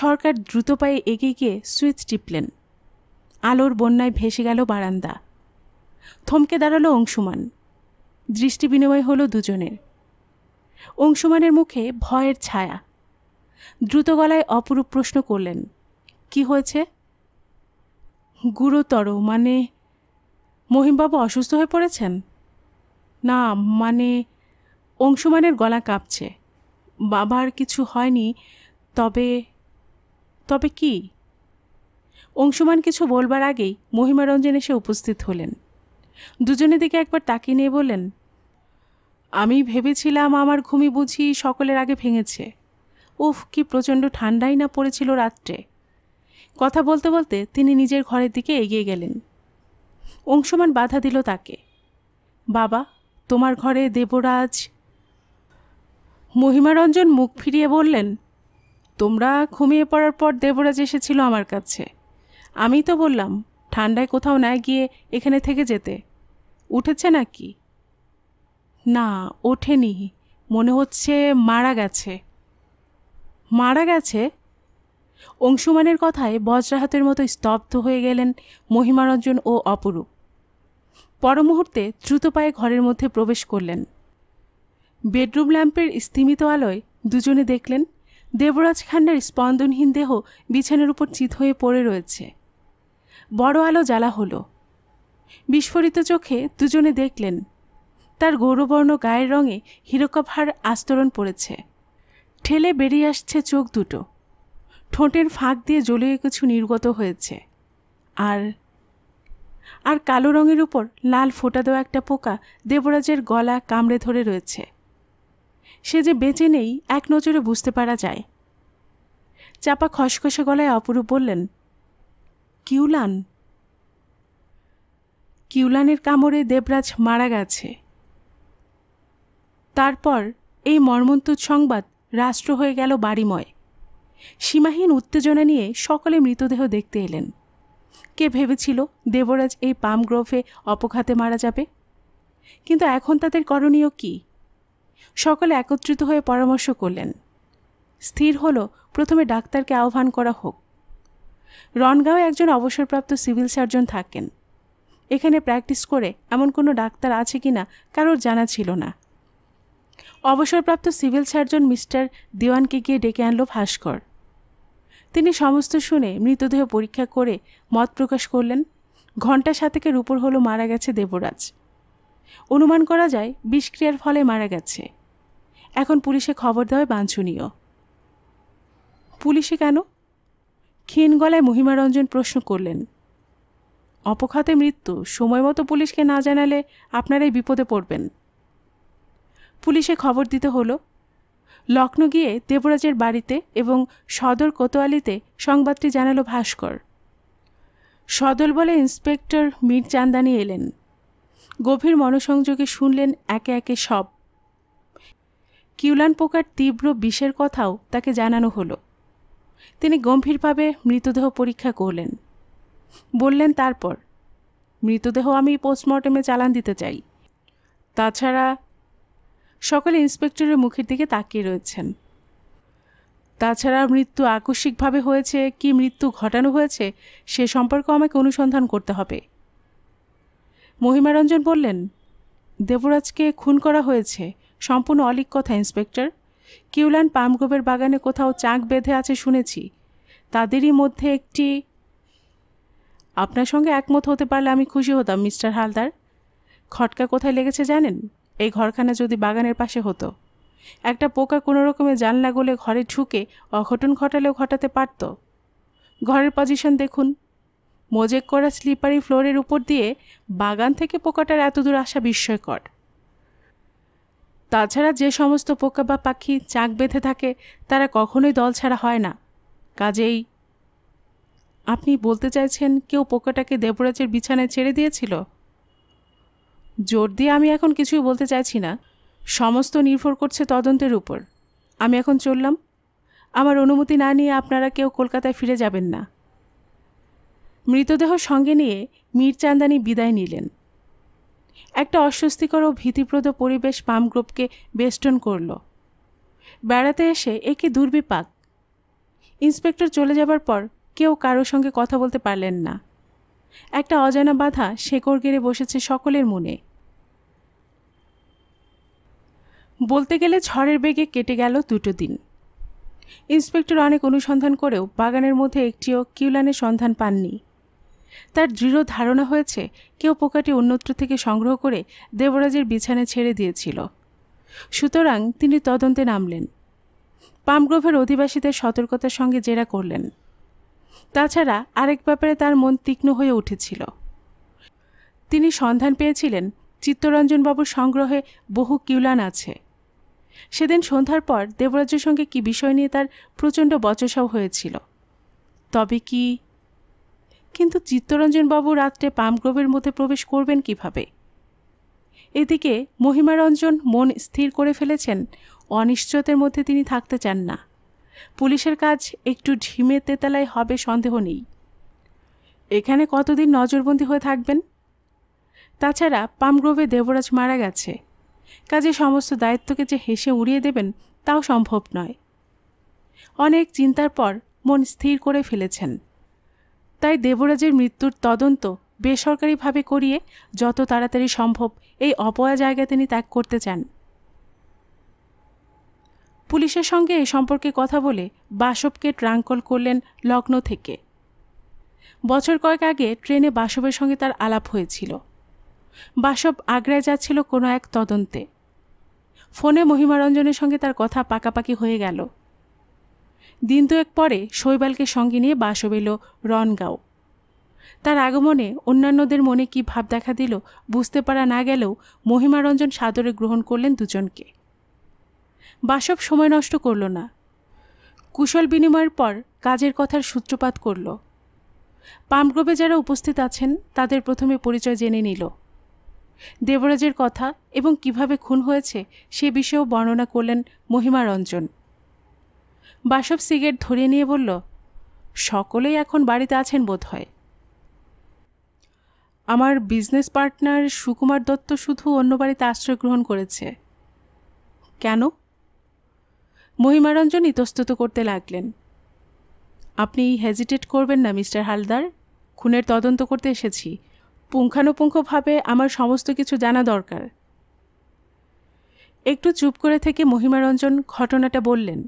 সরকার দ্রুত পায়ে এগিয়ে গিয়ে সুইচ টিপলেন আলোর বন্যায় ভেসে গেল বারান্দা থমকে দাঁড়ালো অংশুমান দৃষ্টি বিনিময় হলো দুজনের অংশুমানের মুখে ভয়ের ছায়া দ্রুত গলায় অপরূপ প্রশ্ন করলেন কি হয়েছে গুরুতর মানে মহিমবাবু অসুস্থ হয়ে পড়েছেন না মানে অংশুমানের গলা কাঁপছে বাবার কিছু হয়নি তবে তবে কি অংশুমান কিছু বলবার আগেই মহিমারঞ্জন এসে উপস্থিত হলেন দুজনের দিকে একবার তাকিয়ে নিয়ে বললেন আমি ভেবেছিলাম আমার ঘুমি বুঝি সকলের আগে ভেঙেছে উফ কি প্রচণ্ড ঠান্ডাই না পড়েছিল রাত্রে কথা বলতে বলতে তিনি নিজের ঘরের দিকে এগিয়ে গেলেন অংশমান বাধা দিল তাকে বাবা তোমার ঘরে দেবরাজ মহিমারঞ্জন মুখ ফিরিয়ে বললেন তোমরা ঘুমিয়ে পড়ার পর দেবরাজ এসেছিল আমার কাছে আমি তো বললাম ঠান্ডায় কোথাও না গিয়ে এখানে থেকে যেতে উঠেছে নাকি না ওঠেনি মনে হচ্ছে মারা গেছে মারা গেছে অংশুমানের কথায় বজ্রাহাতের মতো স্তব্ধ হয়ে গেলেন মহিমারঞ্জন ও অপরূপ পরমুহূর্তে দ্রুত পায়ে ঘরের মধ্যে প্রবেশ করলেন বেডরুম ল্যাম্পের স্তিমিত আলোয় দুজনে দেখলেন দেবরাজ খান্ডার স্পন্দনহীন দেহ বিছানার উপর চিত হয়ে পড়ে রয়েছে বড় আলো জ্বালা হলো বিস্ফোরিত চোখে দুজনে দেখলেন তার গৌরবর্ণ গায়ের রঙে হিরকভার আস্তরণ পড়েছে ঠেলে বেরিয়ে আসছে চোখ দুটো ঠোঁটের ফাঁক দিয়ে জ্বলিয়ে কিছু নির্গত হয়েছে আর আর কালো রঙের উপর লাল ফোটা দেওয়া একটা পোকা দেবরাজের গলা কামড়ে ধরে রয়েছে সে যে বেঁচে নেই এক নজরে বুঝতে পারা যায় চাপা খসখসে গলায় অপরূপ বললেন কিউলান কিউলানের কামড়ে দেবরাজ মারা গেছে তারপর এই মর্মন্তুদ সংবাদ রাষ্ট্র হয়ে গেল বাড়িময় সীমাহীন উত্তেজনা নিয়ে সকলে মৃতদেহ দেখতে এলেন কে ভেবেছিল দেবরাজ এই পাম গ্রোভে অপঘাতে মারা যাবে কিন্তু এখন তাদের করণীয় কি সকলে একত্রিত হয়ে পরামর্শ করলেন স্থির হল প্রথমে ডাক্তারকে আহ্বান করা হোক রনগাঁও একজন অবসরপ্রাপ্ত সিভিল সার্জন থাকেন এখানে প্র্যাকটিস করে এমন কোনো ডাক্তার আছে কি না কারোর জানা ছিল না অবসরপ্রাপ্ত সিভিল সার্জন মিস্টার দিওয়ানকে গিয়ে ডেকে আনলো ভাস্কর তিনি সমস্ত শুনে মৃতদেহ পরীক্ষা করে মত প্রকাশ করলেন ঘণ্টা সাতেকের উপর হলো মারা গেছে দেবরাজ অনুমান করা যায় বিষক্রিয়ার ফলে মারা গেছে এখন পুলিশে খবর দেওয়া বাঞ্ছনীয় পুলিশে কেন ক্ষীণ গলায় মহিমারঞ্জন প্রশ্ন করলেন অপখাতে মৃত্যু সময় মতো পুলিশকে না জানালে আপনারাই বিপদে পড়বেন পুলিশে খবর দিতে হলো লখনৌ গিয়ে দেবরাজের বাড়িতে এবং সদর কোতোয়ালিতে সংবাদটি জানালো ভাস্কর সদল বলে ইন্সপেক্টর মীর চান্দানি এলেন গভীর মনসংযোগে শুনলেন একে একে সব কিউলান পোকার তীব্র বিষের কথাও তাকে জানানো হলো তিনি গম্ভীরভাবে মৃতদেহ পরীক্ষা করলেন বললেন তারপর মৃতদেহ আমি পোস্টমর্টেমে চালান দিতে চাই তাছাড়া সকলে ইন্সপেক্টরের মুখের দিকে তাকিয়ে রয়েছেন তাছাড়া মৃত্যু আকস্মিকভাবে হয়েছে কি মৃত্যু ঘটানো হয়েছে সে সম্পর্কে আমাকে অনুসন্ধান করতে হবে মহিমারঞ্জন বললেন দেবরাজকে খুন করা হয়েছে সম্পূর্ণ অলিক কথা ইন্সপেক্টর কিউলান পামগ্রোভের বাগানে কোথাও চাঁক বেঁধে আছে শুনেছি তাদেরই মধ্যে একটি আপনার সঙ্গে একমত হতে পারলে আমি খুশি হতাম মিস্টার হালদার খটকা কোথায় লেগেছে জানেন এই ঘরখানা যদি বাগানের পাশে হতো একটা পোকা কোনো রকমে জানলা গলে ঘরে ঢুকে অঘটন ঘটালেও ঘটাতে পারত ঘরের পজিশন দেখুন মোজেক করা স্লিপারি ফ্লোরের উপর দিয়ে বাগান থেকে পোকাটার এতদূর আসা বিস্ময়কর তাছাড়া যে সমস্ত পোকা বা পাখি চাক বেঁধে থাকে তারা কখনোই দল ছাড়া হয় না কাজেই আপনি বলতে চাইছেন কেউ পোকাটাকে দেবরাজের বিছানায় ছেড়ে দিয়েছিল জোর দিয়ে আমি এখন কিছুই বলতে চাইছি না সমস্ত নির্ভর করছে তদন্তের উপর আমি এখন চললাম আমার অনুমতি না নিয়ে আপনারা কেউ কলকাতায় ফিরে যাবেন না মৃতদেহ সঙ্গে নিয়ে মীর চান্দানি বিদায় নিলেন একটা অস্বস্তিকর ও ভীতিপ্রদ পরিবেশ পামগ্রুপকে বেষ্টন করল বেড়াতে এসে একে দুর্বিপাক ইন্সপেক্টর চলে যাবার পর কেউ কারোর সঙ্গে কথা বলতে পারলেন না একটা অজানা বাধা শেকড় গেড়ে বসেছে সকলের মনে বলতে গেলে ঝড়ের বেগে কেটে গেল দুটো দিন ইন্সপেক্টর অনেক অনুসন্ধান করেও বাগানের মধ্যে একটিও কিউলানের সন্ধান পাননি তার দৃঢ় ধারণা হয়েছে কেউ পোকাটি অন্যত্র থেকে সংগ্রহ করে দেবরাজের বিছানে ছেড়ে দিয়েছিল সুতরাং তিনি তদন্তে নামলেন পামগ্রোভের অধিবাসীদের সতর্কতার সঙ্গে জেরা করলেন তাছাড়া আরেক ব্যাপারে তার মন তীক্ষ্ণ হয়ে উঠেছিল তিনি সন্ধান পেয়েছিলেন চিত্তরঞ্জনবাবুর সংগ্রহে বহু কিউলান আছে সেদিন সন্ধ্যার পর দেবরাজের সঙ্গে কি বিষয় নিয়ে তার প্রচণ্ড বচসাও হয়েছিল তবে কি কিন্তু চিত্তরঞ্জনবাবু রাত্রে পামগ্রোভের মধ্যে প্রবেশ করবেন কিভাবে এদিকে মহিমারঞ্জন মন স্থির করে ফেলেছেন অনিশ্চয়তার মধ্যে তিনি থাকতে চান না পুলিশের কাজ একটু ঢিমে তেতালায় হবে সন্দেহ নেই এখানে কতদিন নজরবন্দি হয়ে থাকবেন তাছাড়া পামগ্রোভে দেবরাজ মারা গেছে কাজে সমস্ত দায়িত্বকে যে হেসে উড়িয়ে দেবেন তাও সম্ভব নয় অনেক চিন্তার পর মন স্থির করে ফেলেছেন তাই দেবরাজের মৃত্যুর তদন্ত বেসরকারিভাবে করিয়ে যত তাড়াতাড়ি সম্ভব এই অপয়া জায়গা তিনি ত্যাগ করতে চান পুলিশের সঙ্গে এ সম্পর্কে কথা বলে বাসবকে ট্রাঙ্কল করলেন লগ্ন থেকে বছর কয়েক আগে ট্রেনে বাসবের সঙ্গে তার আলাপ হয়েছিল বাসব আগ্রায় যাচ্ছিল কোনো এক তদন্তে ফোনে মহিমারঞ্জনের সঙ্গে তার কথা পাকাপাকি হয়ে গেল দিন দুয়েক পরে শৈবালকে সঙ্গে নিয়ে বাস এল রনগাঁও তার আগমনে অন্যান্যদের মনে কি ভাব দেখা দিল বুঝতে পারা না গেলেও মহিমারঞ্জন সাদরে গ্রহণ করলেন দুজনকে বাসব সময় নষ্ট করল না কুশল বিনিময়ের পর কাজের কথার সূত্রপাত করল পামগ্রোবে যারা উপস্থিত আছেন তাদের প্রথমে পরিচয় জেনে নিল দেবরাজের কথা এবং কিভাবে খুন হয়েছে সে বিষয়েও বর্ণনা করলেন মহিমা রঞ্জন বাসব সিগারেট ধরিয়ে নিয়ে বলল সকলেই এখন বাড়িতে আছেন বোধ হয় আমার বিজনেস পার্টনার সুকুমার দত্ত শুধু অন্য বাড়িতে আশ্রয় গ্রহণ করেছে কেন মহিমারঞ্জন ইতস্তত করতে লাগলেন আপনি হেজিটেট করবেন না মিস্টার হালদার খুনের তদন্ত করতে এসেছি পুঙ্খানুপুঙ্খভাবে আমার সমস্ত কিছু জানা দরকার একটু চুপ করে থেকে মহিমারঞ্জন ঘটনাটা বললেন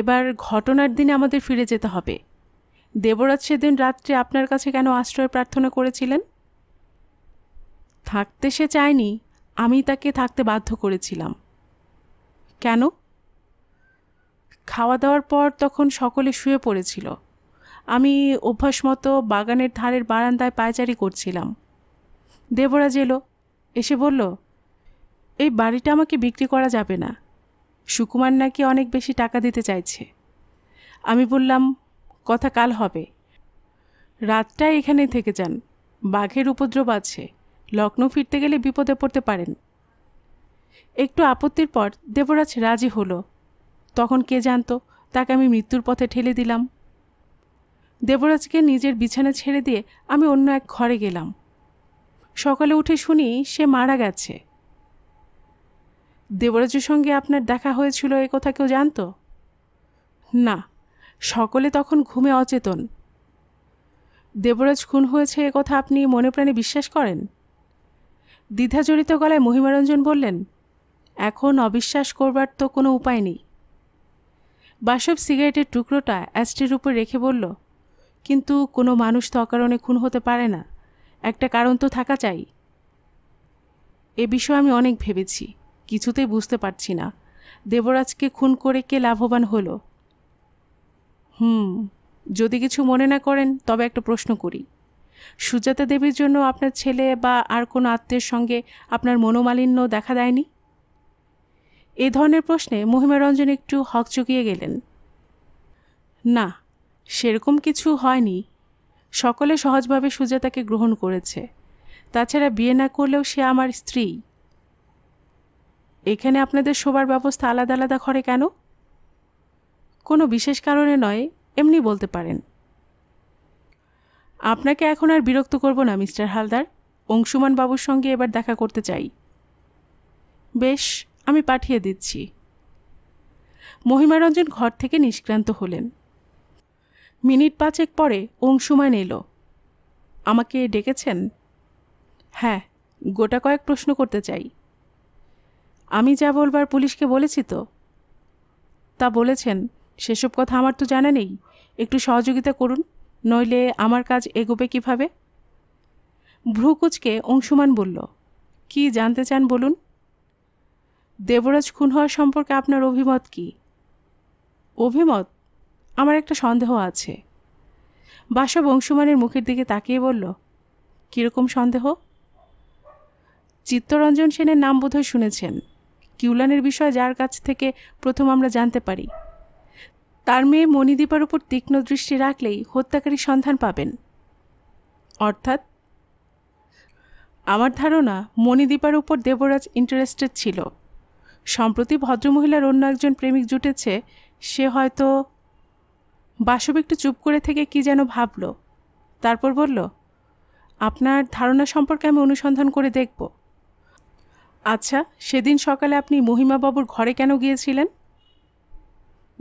এবার ঘটনার দিনে আমাদের ফিরে যেতে হবে দেবরাজ সেদিন রাত্রে আপনার কাছে কেন আশ্রয় প্রার্থনা করেছিলেন থাকতে সে চায়নি আমি তাকে থাকতে বাধ্য করেছিলাম কেন খাওয়া দাওয়ার পর তখন সকলে শুয়ে পড়েছিল আমি অভ্যাস মতো বাগানের ধারের বারান্দায় পায়চারি করছিলাম দেবরাজ এলো এসে বলল এই বাড়িটা আমাকে বিক্রি করা যাবে না সুকুমার নাকি অনেক বেশি টাকা দিতে চাইছে আমি বললাম কথা কাল হবে রাতটা এখানেই থেকে যান বাঘের উপদ্রব আছে লখনৌ ফিরতে গেলে বিপদে পড়তে পারেন একটু আপত্তির পর দেবরাজ রাজি হলো তখন কে জানতো তাকে আমি মৃত্যুর পথে ঠেলে দিলাম দেবরাজকে নিজের বিছানা ছেড়ে দিয়ে আমি অন্য এক ঘরে গেলাম সকালে উঠে শুনি সে মারা গেছে দেবরাজের সঙ্গে আপনার দেখা হয়েছিল এ কথা কেউ জানত না সকলে তখন ঘুমে অচেতন দেবরাজ খুন হয়েছে এ কথা আপনি মনে প্রাণে বিশ্বাস করেন দ্বিধাজড়িত গলায় মহিমারঞ্জন বললেন এখন অবিশ্বাস করবার তো কোনো উপায় নেই বাসব সিগারেটের টুকরোটা অ্যাস্টের উপর রেখে বলল কিন্তু কোনো মানুষ তো অকারণে খুন হতে পারে না একটা কারণ তো থাকা চাই এ বিষয়ে আমি অনেক ভেবেছি কিছুতেই বুঝতে পারছি না দেবরাজকে খুন করে কে লাভবান হলো হুম যদি কিছু মনে না করেন তবে একটা প্রশ্ন করি সুজাতা দেবীর জন্য আপনার ছেলে বা আর কোনো আত্মীয়ের সঙ্গে আপনার মনোমালিন্য দেখা দেয়নি এ ধরনের প্রশ্নে মহিমারঞ্জন একটু হক চুকিয়ে গেলেন না সেরকম কিছু হয়নি সকলে সহজভাবে সুজাতাকে গ্রহণ করেছে তাছাড়া বিয়ে না করলেও সে আমার স্ত্রী এখানে আপনাদের শোবার ব্যবস্থা আলাদা আলাদা ঘরে কেন কোনো বিশেষ কারণে নয় এমনি বলতে পারেন আপনাকে এখন আর বিরক্ত করব না মিস্টার হালদার অংশুমান বাবুর সঙ্গে এবার দেখা করতে চাই বেশ আমি পাঠিয়ে দিচ্ছি মহিমারঞ্জন ঘর থেকে নিষ্ক্রান্ত হলেন মিনিট পাঁচেক পরে অংশুমান এলো আমাকে ডেকেছেন হ্যাঁ গোটা কয়েক প্রশ্ন করতে চাই আমি যা বলবার পুলিশকে বলেছি তো তা বলেছেন সেসব কথা আমার তো জানা নেই একটু সহযোগিতা করুন নইলে আমার কাজ এগোবে কিভাবে ভ্রুকুচকে অংশুমান বলল কি জানতে চান বলুন দেবরাজ খুন হওয়া সম্পর্কে আপনার অভিমত কি অভিমত আমার একটা সন্দেহ আছে বাসা বংশমানের মুখের দিকে তাকিয়ে বলল কীরকম সন্দেহ চিত্তরঞ্জন সেনের নাম বোধহয় শুনেছেন কিউলানের বিষয় যার কাছ থেকে প্রথম আমরা জানতে পারি তার মেয়ে মণিদীপার উপর তীক্ষ্ণ দৃষ্টি রাখলেই হত্যাকারী সন্ধান পাবেন অর্থাৎ আমার ধারণা মণিদীপার উপর দেবরাজ ইন্টারেস্টেড ছিল সম্প্রতি ভদ্রমহিলার অন্য একজন প্রেমিক জুটেছে সে হয়তো বাসব একটু চুপ করে থেকে কি যেন ভাবল তারপর বলল আপনার ধারণা সম্পর্কে আমি অনুসন্ধান করে দেখব আচ্ছা সেদিন সকালে আপনি মহিমাবাবুর ঘরে কেন গিয়েছিলেন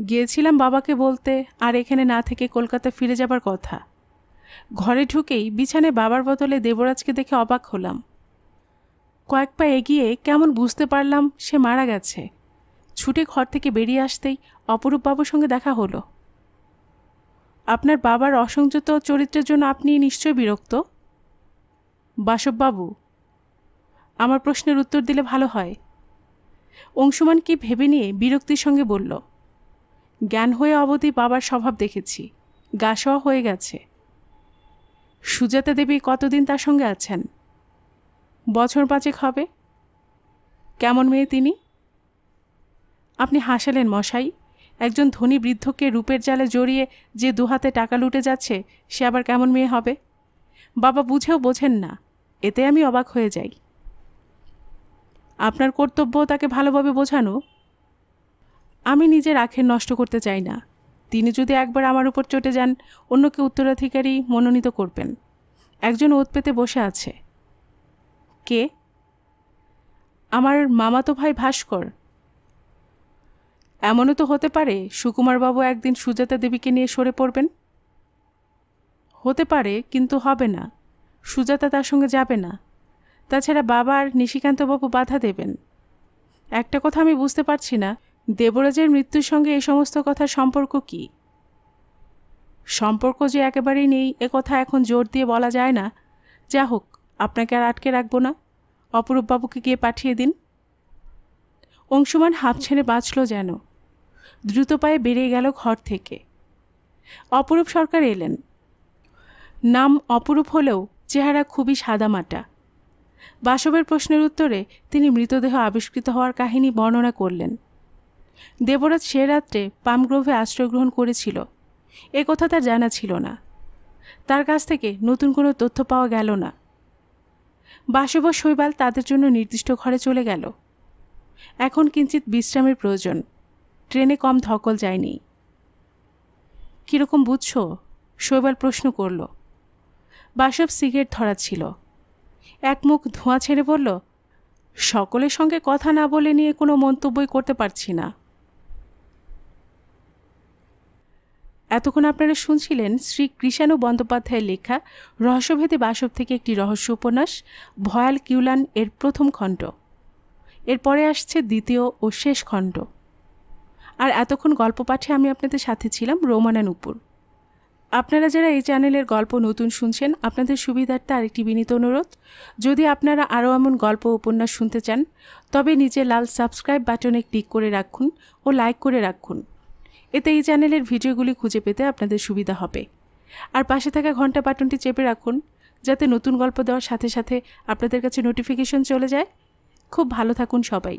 গিয়েছিলাম বাবাকে বলতে আর এখানে না থেকে কলকাতা ফিরে যাবার কথা ঘরে ঢুকেই বিছানে বাবার বদলে দেবরাজকে দেখে অবাক হলাম কয়েক পা এগিয়ে কেমন বুঝতে পারলাম সে মারা গেছে ছুটে ঘর থেকে বেরিয়ে আসতেই অপরূপবাবুর সঙ্গে দেখা হলো আপনার বাবার অসংযত চরিত্রের জন্য আপনি নিশ্চয় বিরক্ত বাসববাবু আমার প্রশ্নের উত্তর দিলে ভালো হয় অংশুমান কি ভেবে নিয়ে বিরক্তির সঙ্গে বলল জ্ঞান হয়ে অবধি বাবার স্বভাব দেখেছি গা হয়ে গেছে সুজাতা দেবী কতদিন তার সঙ্গে আছেন বছর পাঁচেক হবে কেমন মেয়ে তিনি আপনি হাসালেন মশাই একজন ধনী বৃদ্ধকে রূপের জালে জড়িয়ে যে দুহাতে টাকা লুটে যাচ্ছে সে আবার কেমন মেয়ে হবে বাবা বুঝেও বোঝেন না এতে আমি অবাক হয়ে যাই আপনার কর্তব্য তাকে ভালোভাবে বোঝানো আমি নিজের আখের নষ্ট করতে চাই না তিনি যদি একবার আমার উপর চটে যান অন্যকে উত্তরাধিকারী মনোনীত করবেন একজন ওত পেতে বসে আছে কে আমার মামাতো ভাই ভাস্কর এমনও তো হতে পারে সুকুমারবাবু একদিন সুজাতা দেবীকে নিয়ে সরে পড়বেন হতে পারে কিন্তু হবে না সুজাতা তার সঙ্গে যাবে না তাছাড়া বাবা আর নিশিকান্তবাবু বাধা দেবেন একটা কথা আমি বুঝতে পারছি না দেবরাজের মৃত্যুর সঙ্গে এই সমস্ত কথার সম্পর্ক কি সম্পর্ক যে একেবারেই নেই এ কথা এখন জোর দিয়ে বলা যায় না যা হোক আপনাকে আর আটকে রাখবো না অপরূপবাবুকে গিয়ে পাঠিয়ে দিন অংশুমান হাফ ছেড়ে বাঁচল যেন দ্রুত পায়ে বেরিয়ে গেল ঘর থেকে অপরূপ সরকার এলেন নাম অপরূপ হলেও চেহারা খুবই সাদামাটা বাসবের প্রশ্নের উত্তরে তিনি মৃতদেহ আবিষ্কৃত হওয়ার কাহিনী বর্ণনা করলেন দেবরাজ সে রাত্রে পামগ্রোভে আশ্রয় গ্রহণ করেছিল এ কথা তার জানা ছিল না তার কাছ থেকে নতুন কোনো তথ্য পাওয়া গেল না বাসব শৈবাল তাদের জন্য নির্দিষ্ট ঘরে চলে গেল এখন কিঞ্চিত বিশ্রামের প্রয়োজন ট্রেনে কম ধকল যায়নি কীরকম বুঝছো শৈবাল প্রশ্ন করল বাসব সিগারেট ধরাচ্ছিল এক মুখ ধোঁয়া ছেড়ে বলল সকলের সঙ্গে কথা না বলে নিয়ে কোনো মন্তব্যই করতে পারছি না এতক্ষণ আপনারা শুনছিলেন শ্রী কৃষাণু বন্দ্যোপাধ্যায়ের লেখা রহস্যভেদে বাসব থেকে একটি রহস্য উপন্যাস ভয়াল কিউলান এর প্রথম খণ্ড এরপরে আসছে দ্বিতীয় ও শেষ খণ্ড আর এতক্ষণ গল্প পাঠে আমি আপনাদের সাথে ছিলাম রোমানা নুপুর আপনারা যারা এই চ্যানেলের গল্প নতুন শুনছেন আপনাদের সুবিধার্থে আরেকটি বিনীত অনুরোধ যদি আপনারা আরও এমন গল্প উপন্যাস শুনতে চান তবে নিচে লাল সাবস্ক্রাইব বাটনে ক্লিক করে রাখুন ও লাইক করে রাখুন এতে এই চ্যানেলের ভিডিওগুলি খুঁজে পেতে আপনাদের সুবিধা হবে আর পাশে থাকা ঘন্টা বাটনটি চেপে রাখুন যাতে নতুন গল্প দেওয়ার সাথে সাথে আপনাদের কাছে নোটিফিকেশন চলে যায় খুব ভালো থাকুন সবাই